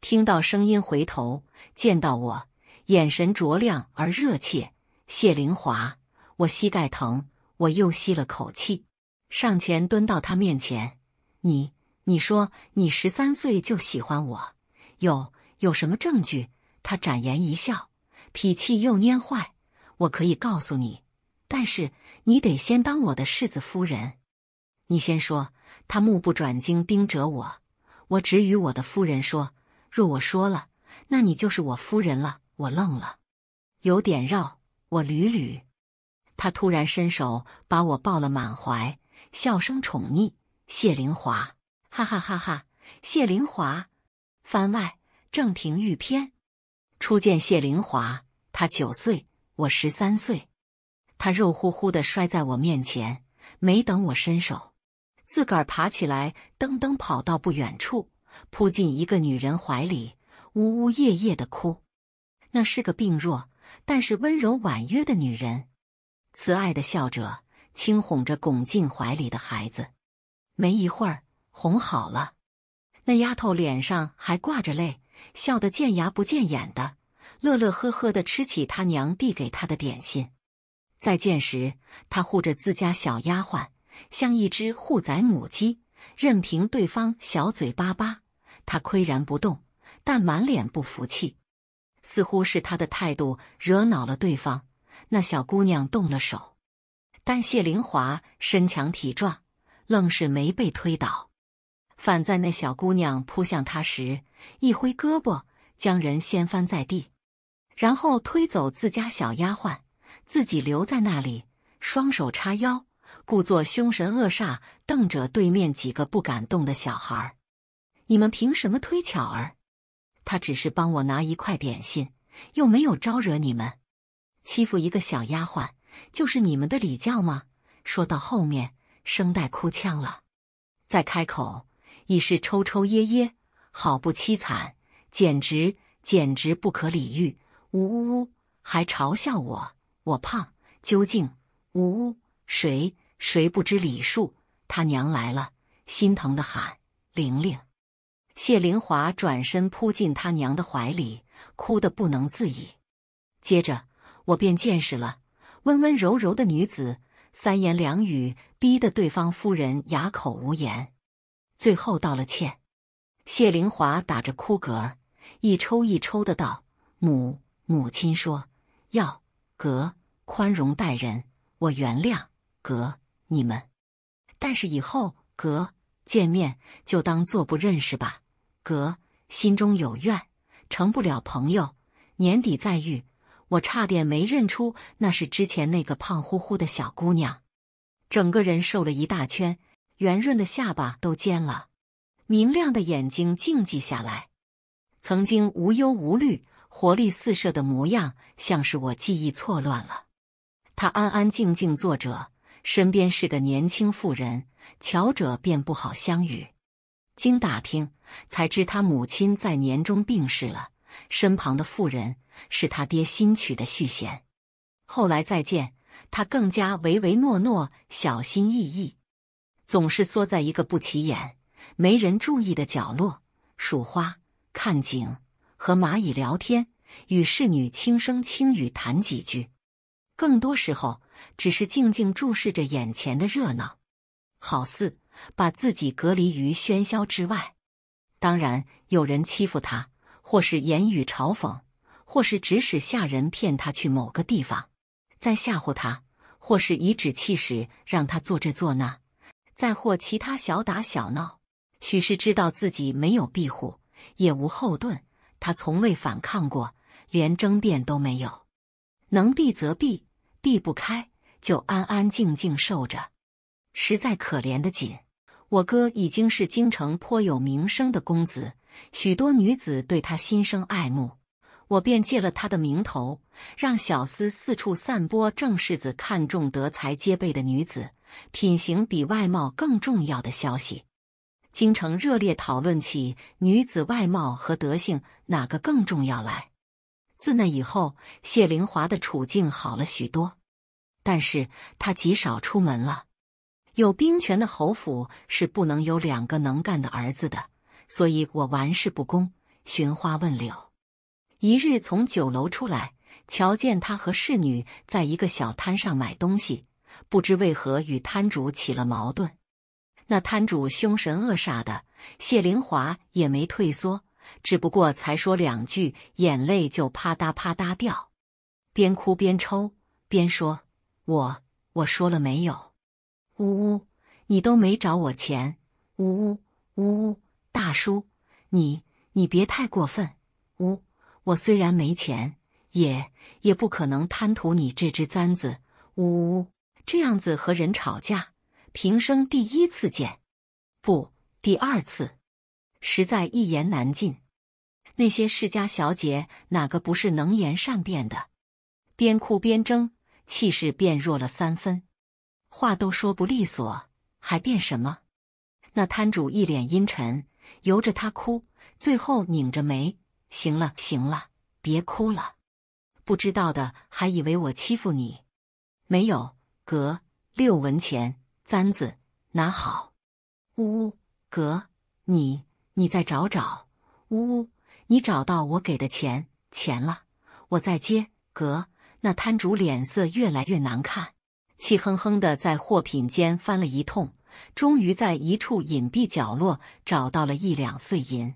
听到声音回头，见到我，眼神灼亮而热切。谢灵华，我膝盖疼，我又吸了口气，上前蹲到他面前。你，你说你十三岁就喜欢我，有。有什么证据？他展颜一笑，脾气又蔫坏。我可以告诉你，但是你得先当我的世子夫人。你先说。他目不转睛盯着我。我只与我的夫人说。若我说了，那你就是我夫人了。我愣了，有点绕。我捋捋。他突然伸手把我抱了满怀，笑声宠溺。谢灵华，哈哈哈哈！谢灵华，番外。《正廷玉篇》，初见谢灵华，他九岁，我十三岁。他肉乎乎的摔在我面前，没等我伸手，自个儿爬起来，噔噔跑到不远处，扑进一个女人怀里，呜呜咽咽的哭。那是个病弱但是温柔婉约的女人，慈爱的笑着，轻哄着拱进怀里的孩子。没一会儿，哄好了，那丫头脸上还挂着泪。笑得见牙不见眼的，乐乐呵呵的吃起他娘递给他的点心。再见时，他护着自家小丫鬟，像一只护崽母鸡，任凭对方小嘴巴巴，他岿然不动，但满脸不服气。似乎是他的态度惹恼了对方，那小姑娘动了手，但谢灵华身强体壮，愣是没被推倒。反在那小姑娘扑向他时。一挥胳膊，将人掀翻在地，然后推走自家小丫鬟，自己留在那里，双手叉腰，故作凶神恶煞，瞪着对面几个不敢动的小孩：“你们凭什么推巧儿？他只是帮我拿一块点心，又没有招惹你们，欺负一个小丫鬟，就是你们的礼教吗？”说到后面，声带哭腔了，再开口已是抽抽噎噎。好不凄惨，简直简直不可理喻！呜呜呜，还嘲笑我，我胖，究竟？呜呜，谁谁不知礼数？他娘来了，心疼的喊：“玲玲！”谢玲华转身扑进他娘的怀里，哭得不能自已。接着，我便见识了温温柔柔的女子，三言两语逼得对方夫人哑口无言，最后道了歉。谢灵华打着哭嗝，一抽一抽的道：“母，母亲说要格宽容待人，我原谅格你们。但是以后格见面就当做不认识吧。格心中有怨，成不了朋友。年底再遇，我差点没认出那是之前那个胖乎乎的小姑娘，整个人瘦了一大圈，圆润的下巴都尖了。”明亮的眼睛静寂下来，曾经无忧无虑、活力四射的模样，像是我记忆错乱了。他安安静静坐着，身边是个年轻妇人，瞧着便不好相与。经打听，才知他母亲在年中病逝了，身旁的妇人是他爹新娶的续弦。后来再见，他更加唯唯诺诺、小心翼翼，总是缩在一个不起眼。没人注意的角落，数花、看景、和蚂蚁聊天、与侍女轻声轻语谈几句，更多时候只是静静注视着眼前的热闹，好似把自己隔离于喧嚣之外。当然，有人欺负他，或是言语嘲讽，或是指使下人骗他去某个地方，再吓唬他，或是颐指气使让他做这做那，再或其他小打小闹。许是知道自己没有庇护，也无后盾，他从未反抗过，连争辩都没有。能避则避，避不开就安安静静受着，实在可怜的紧。我哥已经是京城颇有名声的公子，许多女子对他心生爱慕，我便借了他的名头，让小厮四处散播郑世子看重德才兼备的女子，品行比外貌更重要的消息。京城热烈讨论起女子外貌和德性哪个更重要来。自那以后，谢灵华的处境好了许多，但是他极少出门了。有兵权的侯府是不能有两个能干的儿子的，所以我玩世不恭，寻花问柳。一日从酒楼出来，瞧见他和侍女在一个小摊上买东西，不知为何与摊主起了矛盾。那摊主凶神恶煞的，谢灵华也没退缩，只不过才说两句，眼泪就啪嗒啪嗒掉，边哭边抽，边说：“我我说了没有？呜呜，你都没找我钱，呜呜呜呜，大叔，你你别太过分，呜，我虽然没钱，也也不可能贪图你这只簪子，呜呜呜，这样子和人吵架。”平生第一次见，不，第二次，实在一言难尽。那些世家小姐哪个不是能言善辩的？边哭边争，气势变弱了三分，话都说不利索，还变什么？那摊主一脸阴沉，由着他哭，最后拧着眉：“行了，行了，别哭了。不知道的还以为我欺负你，没有，隔六文钱。”簪子拿好，呜呜，哥，你你再找找，呜呜，你找到我给的钱钱了，我再接。哥，那摊主脸色越来越难看，气哼哼的在货品间翻了一通，终于在一处隐蔽角落找到了一两碎银，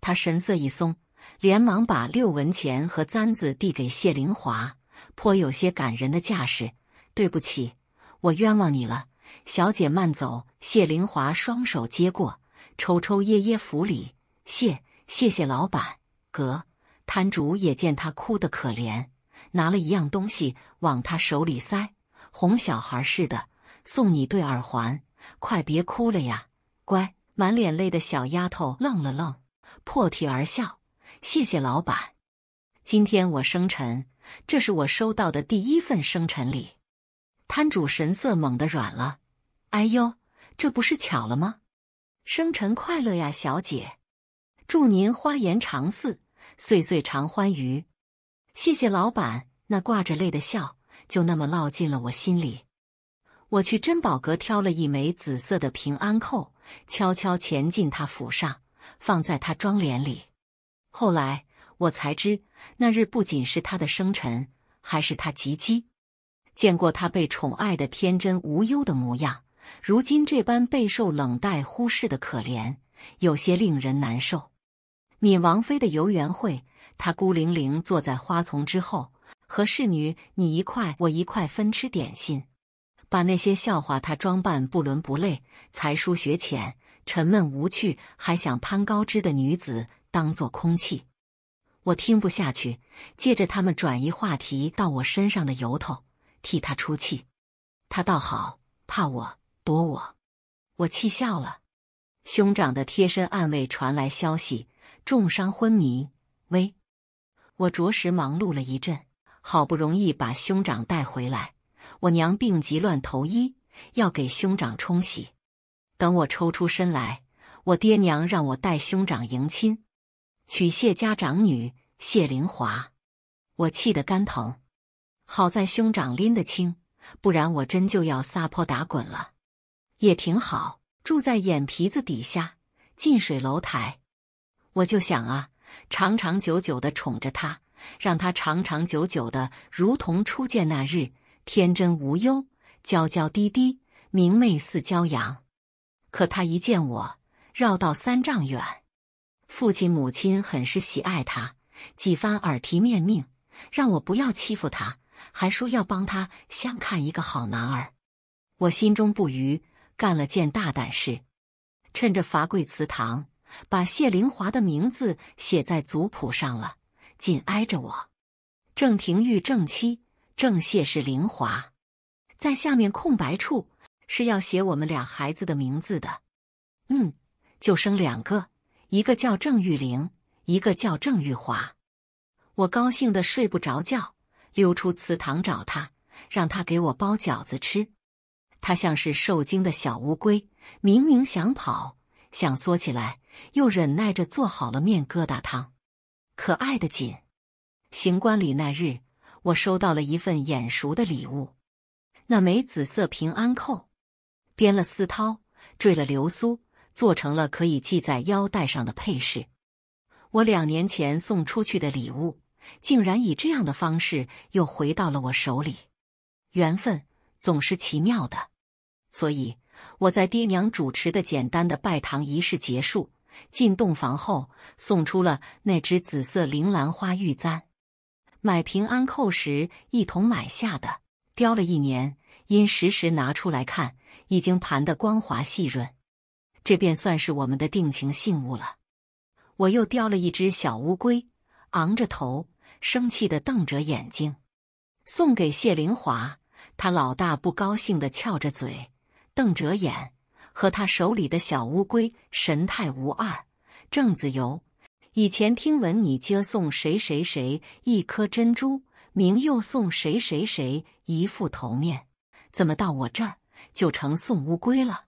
他神色一松，连忙把六文钱和簪子递给谢灵华，颇有些感人的架势。对不起，我冤枉你了。小姐慢走。谢灵华双手接过，抽抽噎噎，府礼，谢，谢谢老板。哥，摊主也见他哭得可怜，拿了一样东西往他手里塞，哄小孩似的，送你对耳环，快别哭了呀，乖。满脸泪的小丫头愣了愣，破涕而笑，谢谢老板。今天我生辰，这是我收到的第一份生辰礼。摊主神色猛地软了。哎呦，这不是巧了吗？生辰快乐呀，小姐！祝您花颜长似，岁岁常欢愉。谢谢老板，那挂着泪的笑就那么烙进了我心里。我去珍宝阁挑了一枚紫色的平安扣，悄悄潜进他府上，放在他妆帘里。后来我才知，那日不仅是他的生辰，还是他及笄。见过他被宠爱的天真无忧的模样。如今这般备受冷待、忽视的可怜，有些令人难受。闵王妃的游园会，她孤零零坐在花丛之后，和侍女你一块我一块分吃点心，把那些笑话她装扮不伦不类、才疏学浅、沉闷无趣、还想攀高枝的女子当做空气。我听不下去，借着他们转移话题到我身上的由头，替她出气。她倒好，怕我。躲我，我气笑了。兄长的贴身暗卫传来消息，重伤昏迷，喂，我着实忙碌了一阵，好不容易把兄长带回来。我娘病急乱投医，要给兄长冲喜。等我抽出身来，我爹娘让我带兄长迎亲，娶谢家长女谢玲华。我气得肝疼。好在兄长拎得清，不然我真就要撒泼打滚了。也挺好，住在眼皮子底下，近水楼台。我就想啊，长长久久的宠着她，让她长长久久的，如同初见那日，天真无忧，娇娇滴滴，明媚似骄阳。可她一见我，绕道三丈远。父亲母亲很是喜爱她，几番耳提面命，让我不要欺负她，还说要帮她相看一个好男儿。我心中不愉，干了件大胆事，趁着罚跪祠堂，把谢灵华的名字写在族谱上了，紧挨着我，郑廷玉正妻郑谢氏灵华，在下面空白处是要写我们俩孩子的名字的，嗯，就生两个，一个叫郑玉玲，一个叫郑玉华，我高兴的睡不着觉，溜出祠堂找他，让他给我包饺子吃。他像是受惊的小乌龟，明明想跑，想缩起来，又忍耐着做好了面疙瘩汤，可爱的紧。行官礼那日，我收到了一份眼熟的礼物，那枚紫色平安扣，编了丝绦，缀了流苏，做成了可以系在腰带上的配饰。我两年前送出去的礼物，竟然以这样的方式又回到了我手里，缘分总是奇妙的。所以我在爹娘主持的简单的拜堂仪式结束，进洞房后，送出了那只紫色铃兰花玉簪，买平安扣时一同买下的，雕了一年，因时时拿出来看，已经盘得光滑细润，这便算是我们的定情信物了。我又雕了一只小乌龟，昂着头，生气地瞪着眼睛，送给谢灵华，他老大不高兴地翘着嘴。瞪着眼，和他手里的小乌龟神态无二。郑子游，以前听闻你接送谁谁谁一颗珍珠，明又送谁谁谁一副头面，怎么到我这儿就成送乌龟了？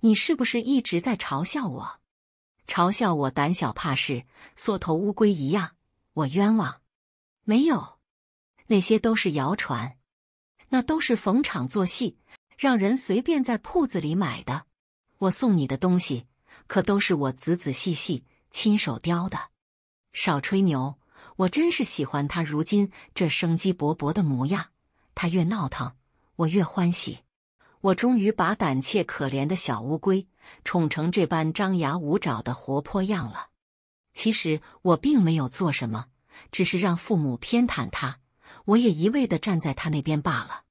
你是不是一直在嘲笑我？嘲笑我胆小怕事，缩头乌龟一样？我冤枉？没有，那些都是谣传，那都是逢场作戏。让人随便在铺子里买的，我送你的东西可都是我仔仔细细亲手雕的。少吹牛！我真是喜欢他如今这生机勃勃的模样，他越闹腾，我越欢喜。我终于把胆怯可怜的小乌龟宠成这般张牙舞爪的活泼样了。其实我并没有做什么，只是让父母偏袒他，我也一味的站在他那边罢了。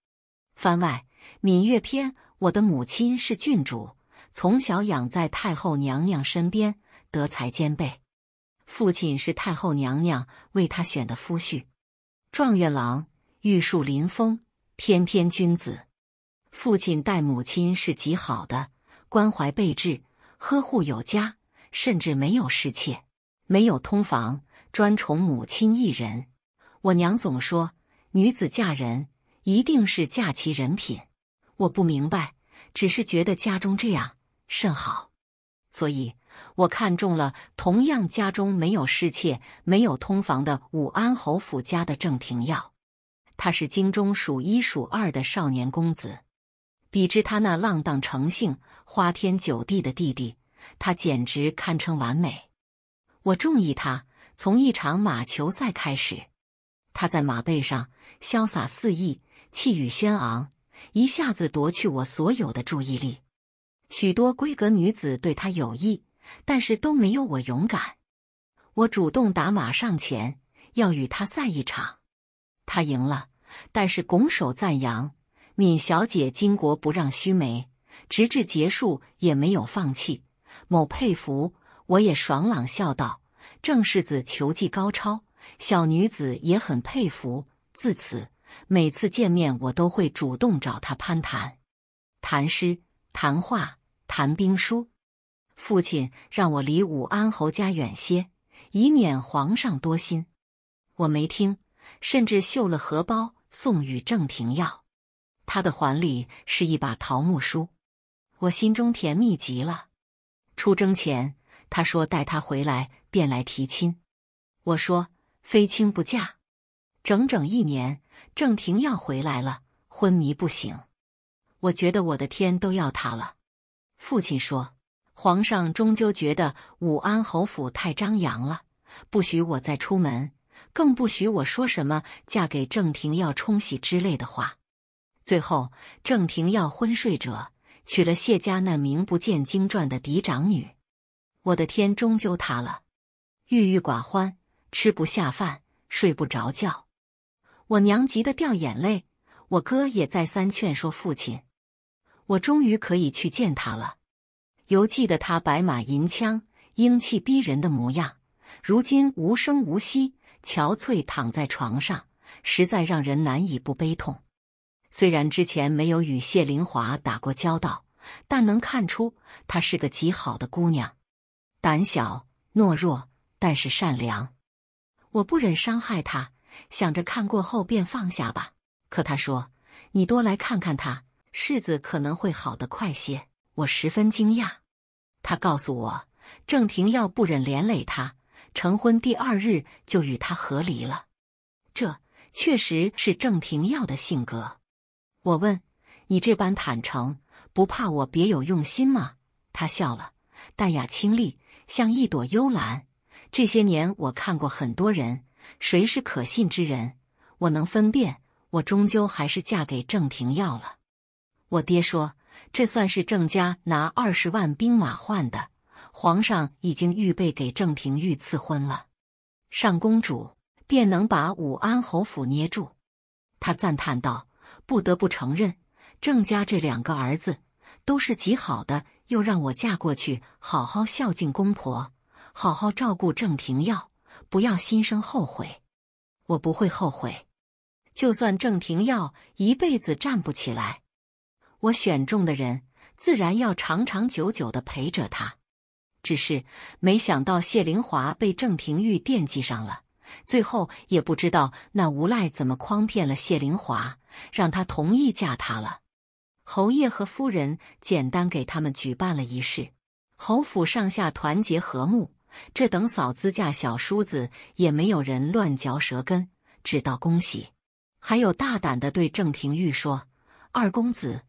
番外。《芈月篇》，我的母亲是郡主，从小养在太后娘娘身边，德才兼备。父亲是太后娘娘为她选的夫婿，状元郎，玉树临风，翩翩君子。父亲待母亲是极好的，关怀备至，呵护有加，甚至没有侍妾，没有通房，专宠母亲一人。我娘总说，女子嫁人，一定是嫁其人品。我不明白，只是觉得家中这样甚好，所以我看中了同样家中没有侍妾、没有通房的武安侯府家的郑廷耀。他是京中数一数二的少年公子，比之他那浪荡成性、花天酒地的弟弟，他简直堪称完美。我中意他，从一场马球赛开始，他在马背上潇洒肆意，气宇轩昂。一下子夺去我所有的注意力。许多闺阁女子对他有意，但是都没有我勇敢。我主动打马上前，要与他赛一场。他赢了，但是拱手赞扬：“闵小姐巾帼不让须眉。”直至结束也没有放弃。某佩服，我也爽朗笑道：“郑世子球技高超，小女子也很佩服。”自此。每次见面，我都会主动找他攀谈，谈诗，谈画，谈兵书。父亲让我离武安侯家远些，以免皇上多心。我没听，甚至绣了荷包送与郑廷耀。他的环里是一把桃木梳，我心中甜蜜极了。出征前，他说带他回来便来提亲。我说非亲不嫁。整整一年。郑廷耀回来了，昏迷不醒。我觉得我的天都要塌了。父亲说，皇上终究觉得武安侯府太张扬了，不许我再出门，更不许我说什么嫁给郑廷耀冲喜之类的话。最后，郑廷耀昏睡者娶了谢家那名不见经传的嫡长女。我的天，终究塌了。郁郁寡欢，吃不下饭，睡不着觉。我娘急得掉眼泪，我哥也再三劝说父亲。我终于可以去见他了。犹记得他白马银枪、英气逼人的模样，如今无声无息、憔悴躺在床上，实在让人难以不悲痛。虽然之前没有与谢灵华打过交道，但能看出她是个极好的姑娘，胆小懦弱，但是善良。我不忍伤害她。想着看过后便放下吧。可他说：“你多来看看他，世子可能会好得快些。”我十分惊讶。他告诉我，郑廷耀不忍连累他，成婚第二日就与他和离了。这确实是郑廷耀的性格。我问：“你这般坦诚，不怕我别有用心吗？”他笑了，淡雅清丽，像一朵幽兰。这些年我看过很多人。谁是可信之人？我能分辨。我终究还是嫁给郑廷耀了。我爹说，这算是郑家拿二十万兵马换的。皇上已经预备给郑廷玉赐婚了，上公主便能把武安侯府捏住。他赞叹道：“不得不承认，郑家这两个儿子都是极好的，又让我嫁过去，好好孝敬公婆，好好照顾郑廷耀。”不要心生后悔，我不会后悔。就算郑廷耀一辈子站不起来，我选中的人自然要长长久久的陪着他。只是没想到谢灵华被郑廷玉惦记上了，最后也不知道那无赖怎么诓骗了谢灵华，让他同意嫁他了。侯爷和夫人简单给他们举办了仪式，侯府上下团结和睦。这等嫂子嫁小叔子，也没有人乱嚼舌根，只道恭喜。还有大胆的对郑廷玉说：“二公子，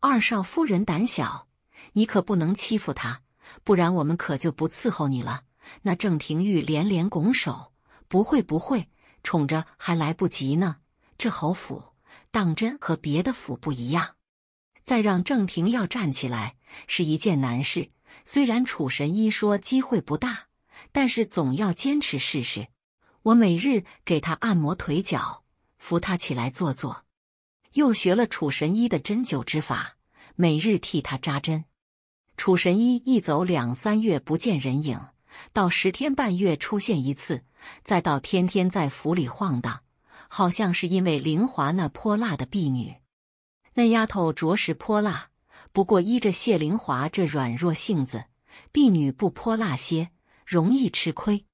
二少夫人胆小，你可不能欺负她，不然我们可就不伺候你了。”那郑廷玉连连拱手：“不会，不会，宠着还来不及呢。这侯府当真和别的府不一样，再让郑廷要站起来是一件难事。虽然楚神医说机会不大。”但是总要坚持试试。我每日给他按摩腿脚，扶他起来坐坐，又学了楚神医的针灸之法，每日替他扎针。楚神医一走，两三月不见人影，到十天半月出现一次，再到天天在府里晃荡，好像是因为凌华那泼辣的婢女。那丫头着实泼辣，不过依着谢玲华这软弱性子，婢女不泼辣些。容易吃亏。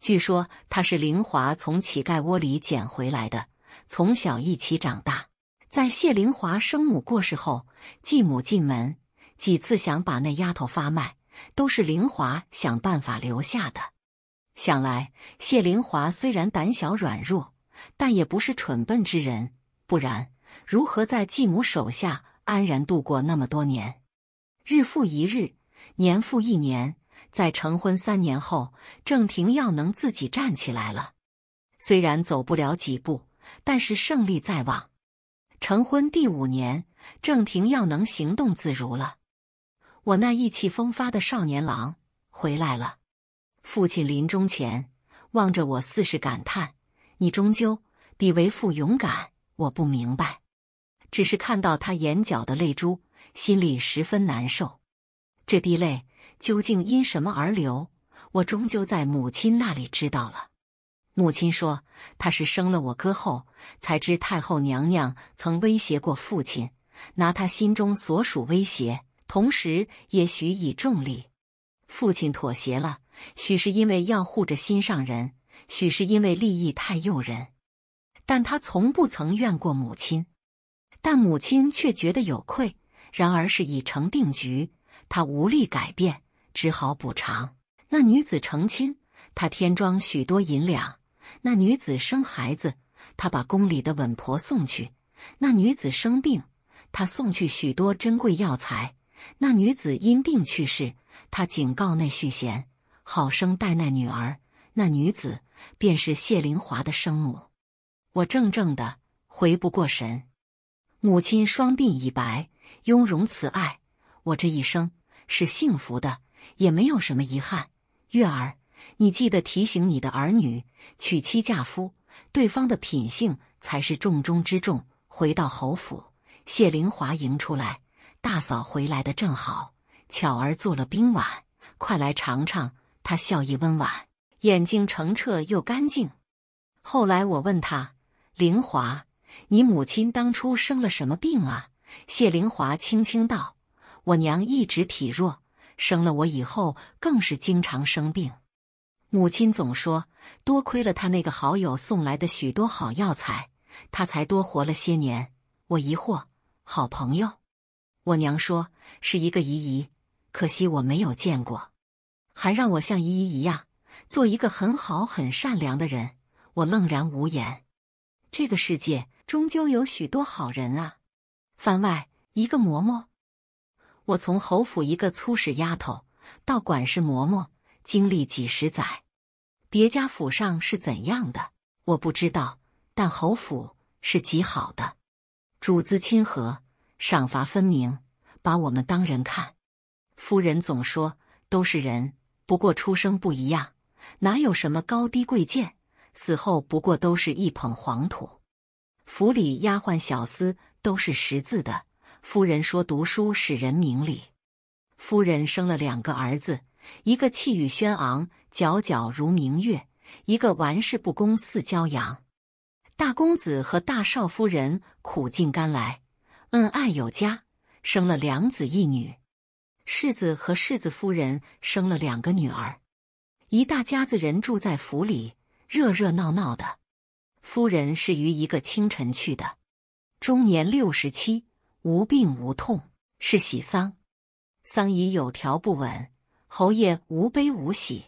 据说他是林华从乞丐窝里捡回来的，从小一起长大。在谢凌华生母过世后，继母进门几次想把那丫头发卖，都是林华想办法留下的。想来谢凌华虽然胆小软弱，但也不是蠢笨之人，不然如何在继母手下安然度过那么多年？日复一日，年复一年。在成婚三年后，郑婷耀能自己站起来了。虽然走不了几步，但是胜利在望。成婚第五年，郑婷耀能行动自如了。我那意气风发的少年郎回来了。父亲临终前望着我，似是感叹：“你终究比为父勇敢。”我不明白，只是看到他眼角的泪珠，心里十分难受。这滴泪。究竟因什么而流，我终究在母亲那里知道了。母亲说，她是生了我哥后，才知太后娘娘曾威胁过父亲，拿他心中所属威胁，同时也许以重利。父亲妥协了，许是因为要护着心上人，许是因为利益太诱人。但他从不曾怨过母亲，但母亲却觉得有愧。然而，是已成定局，他无力改变。只好补偿那女子成亲，他添装许多银两；那女子生孩子，他把宫里的稳婆送去；那女子生病，他送去许多珍贵药材；那女子因病去世，他警告那续弦好生待那女儿。那女子便是谢灵华的生母。我怔怔的回不过神，母亲双鬓已白，雍容慈爱，我这一生是幸福的。也没有什么遗憾，月儿，你记得提醒你的儿女，娶妻嫁夫，对方的品性才是重中之重。回到侯府，谢灵华迎出来，大嫂回来的正好，巧儿做了冰碗，快来尝尝。她笑意温婉，眼睛澄澈又干净。后来我问她，灵华，你母亲当初生了什么病啊？谢灵华轻轻道：“我娘一直体弱。”生了我以后，更是经常生病。母亲总说，多亏了他那个好友送来的许多好药材，他才多活了些年。我疑惑，好朋友？我娘说是一个姨姨，可惜我没有见过，还让我像姨姨一样，做一个很好、很善良的人。我愣然无言。这个世界终究有许多好人啊。番外，一个嬷嬷。我从侯府一个粗使丫头到管事嬷嬷，经历几十载。别家府上是怎样的我不知道，但侯府是极好的。主子亲和，赏罚分明，把我们当人看。夫人总说都是人，不过出生不一样，哪有什么高低贵贱？死后不过都是一捧黄土。府里丫鬟小厮都是识字的。夫人说：“读书使人明理。”夫人生了两个儿子，一个气宇轩昂，皎皎如明月；一个玩世不恭，似骄阳。大公子和大少夫人苦尽甘来，恩爱有加，生了两子一女。世子和世子夫人生了两个女儿，一大家子人住在府里，热热闹闹的。夫人是于一个清晨去的，终年六十七。无病无痛是喜丧，丧仪有条不紊。侯爷无悲无喜，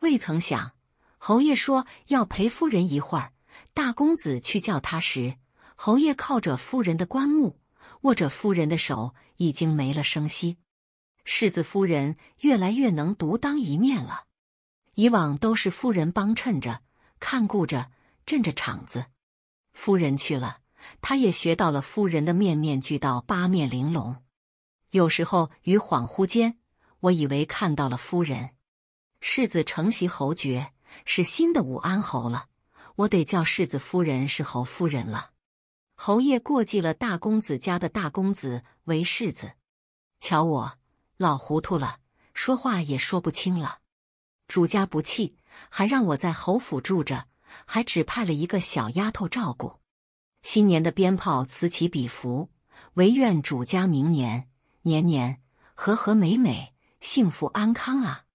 未曾想侯爷说要陪夫人一会儿。大公子去叫他时，侯爷靠着夫人的棺木，握着夫人的手，已经没了声息。世子夫人越来越能独当一面了，以往都是夫人帮衬着、看顾着、镇着场子。夫人去了。他也学到了夫人的面面俱到，八面玲珑。有时候于恍惚间，我以为看到了夫人。世子承袭侯爵，是新的武安侯了。我得叫世子夫人是侯夫人了。侯爷过继了大公子家的大公子为世子。瞧我老糊涂了，说话也说不清了。主家不弃，还让我在侯府住着，还只派了一个小丫头照顾。新年的鞭炮此起彼伏，唯愿主家明年年年和和美美，幸福安康啊！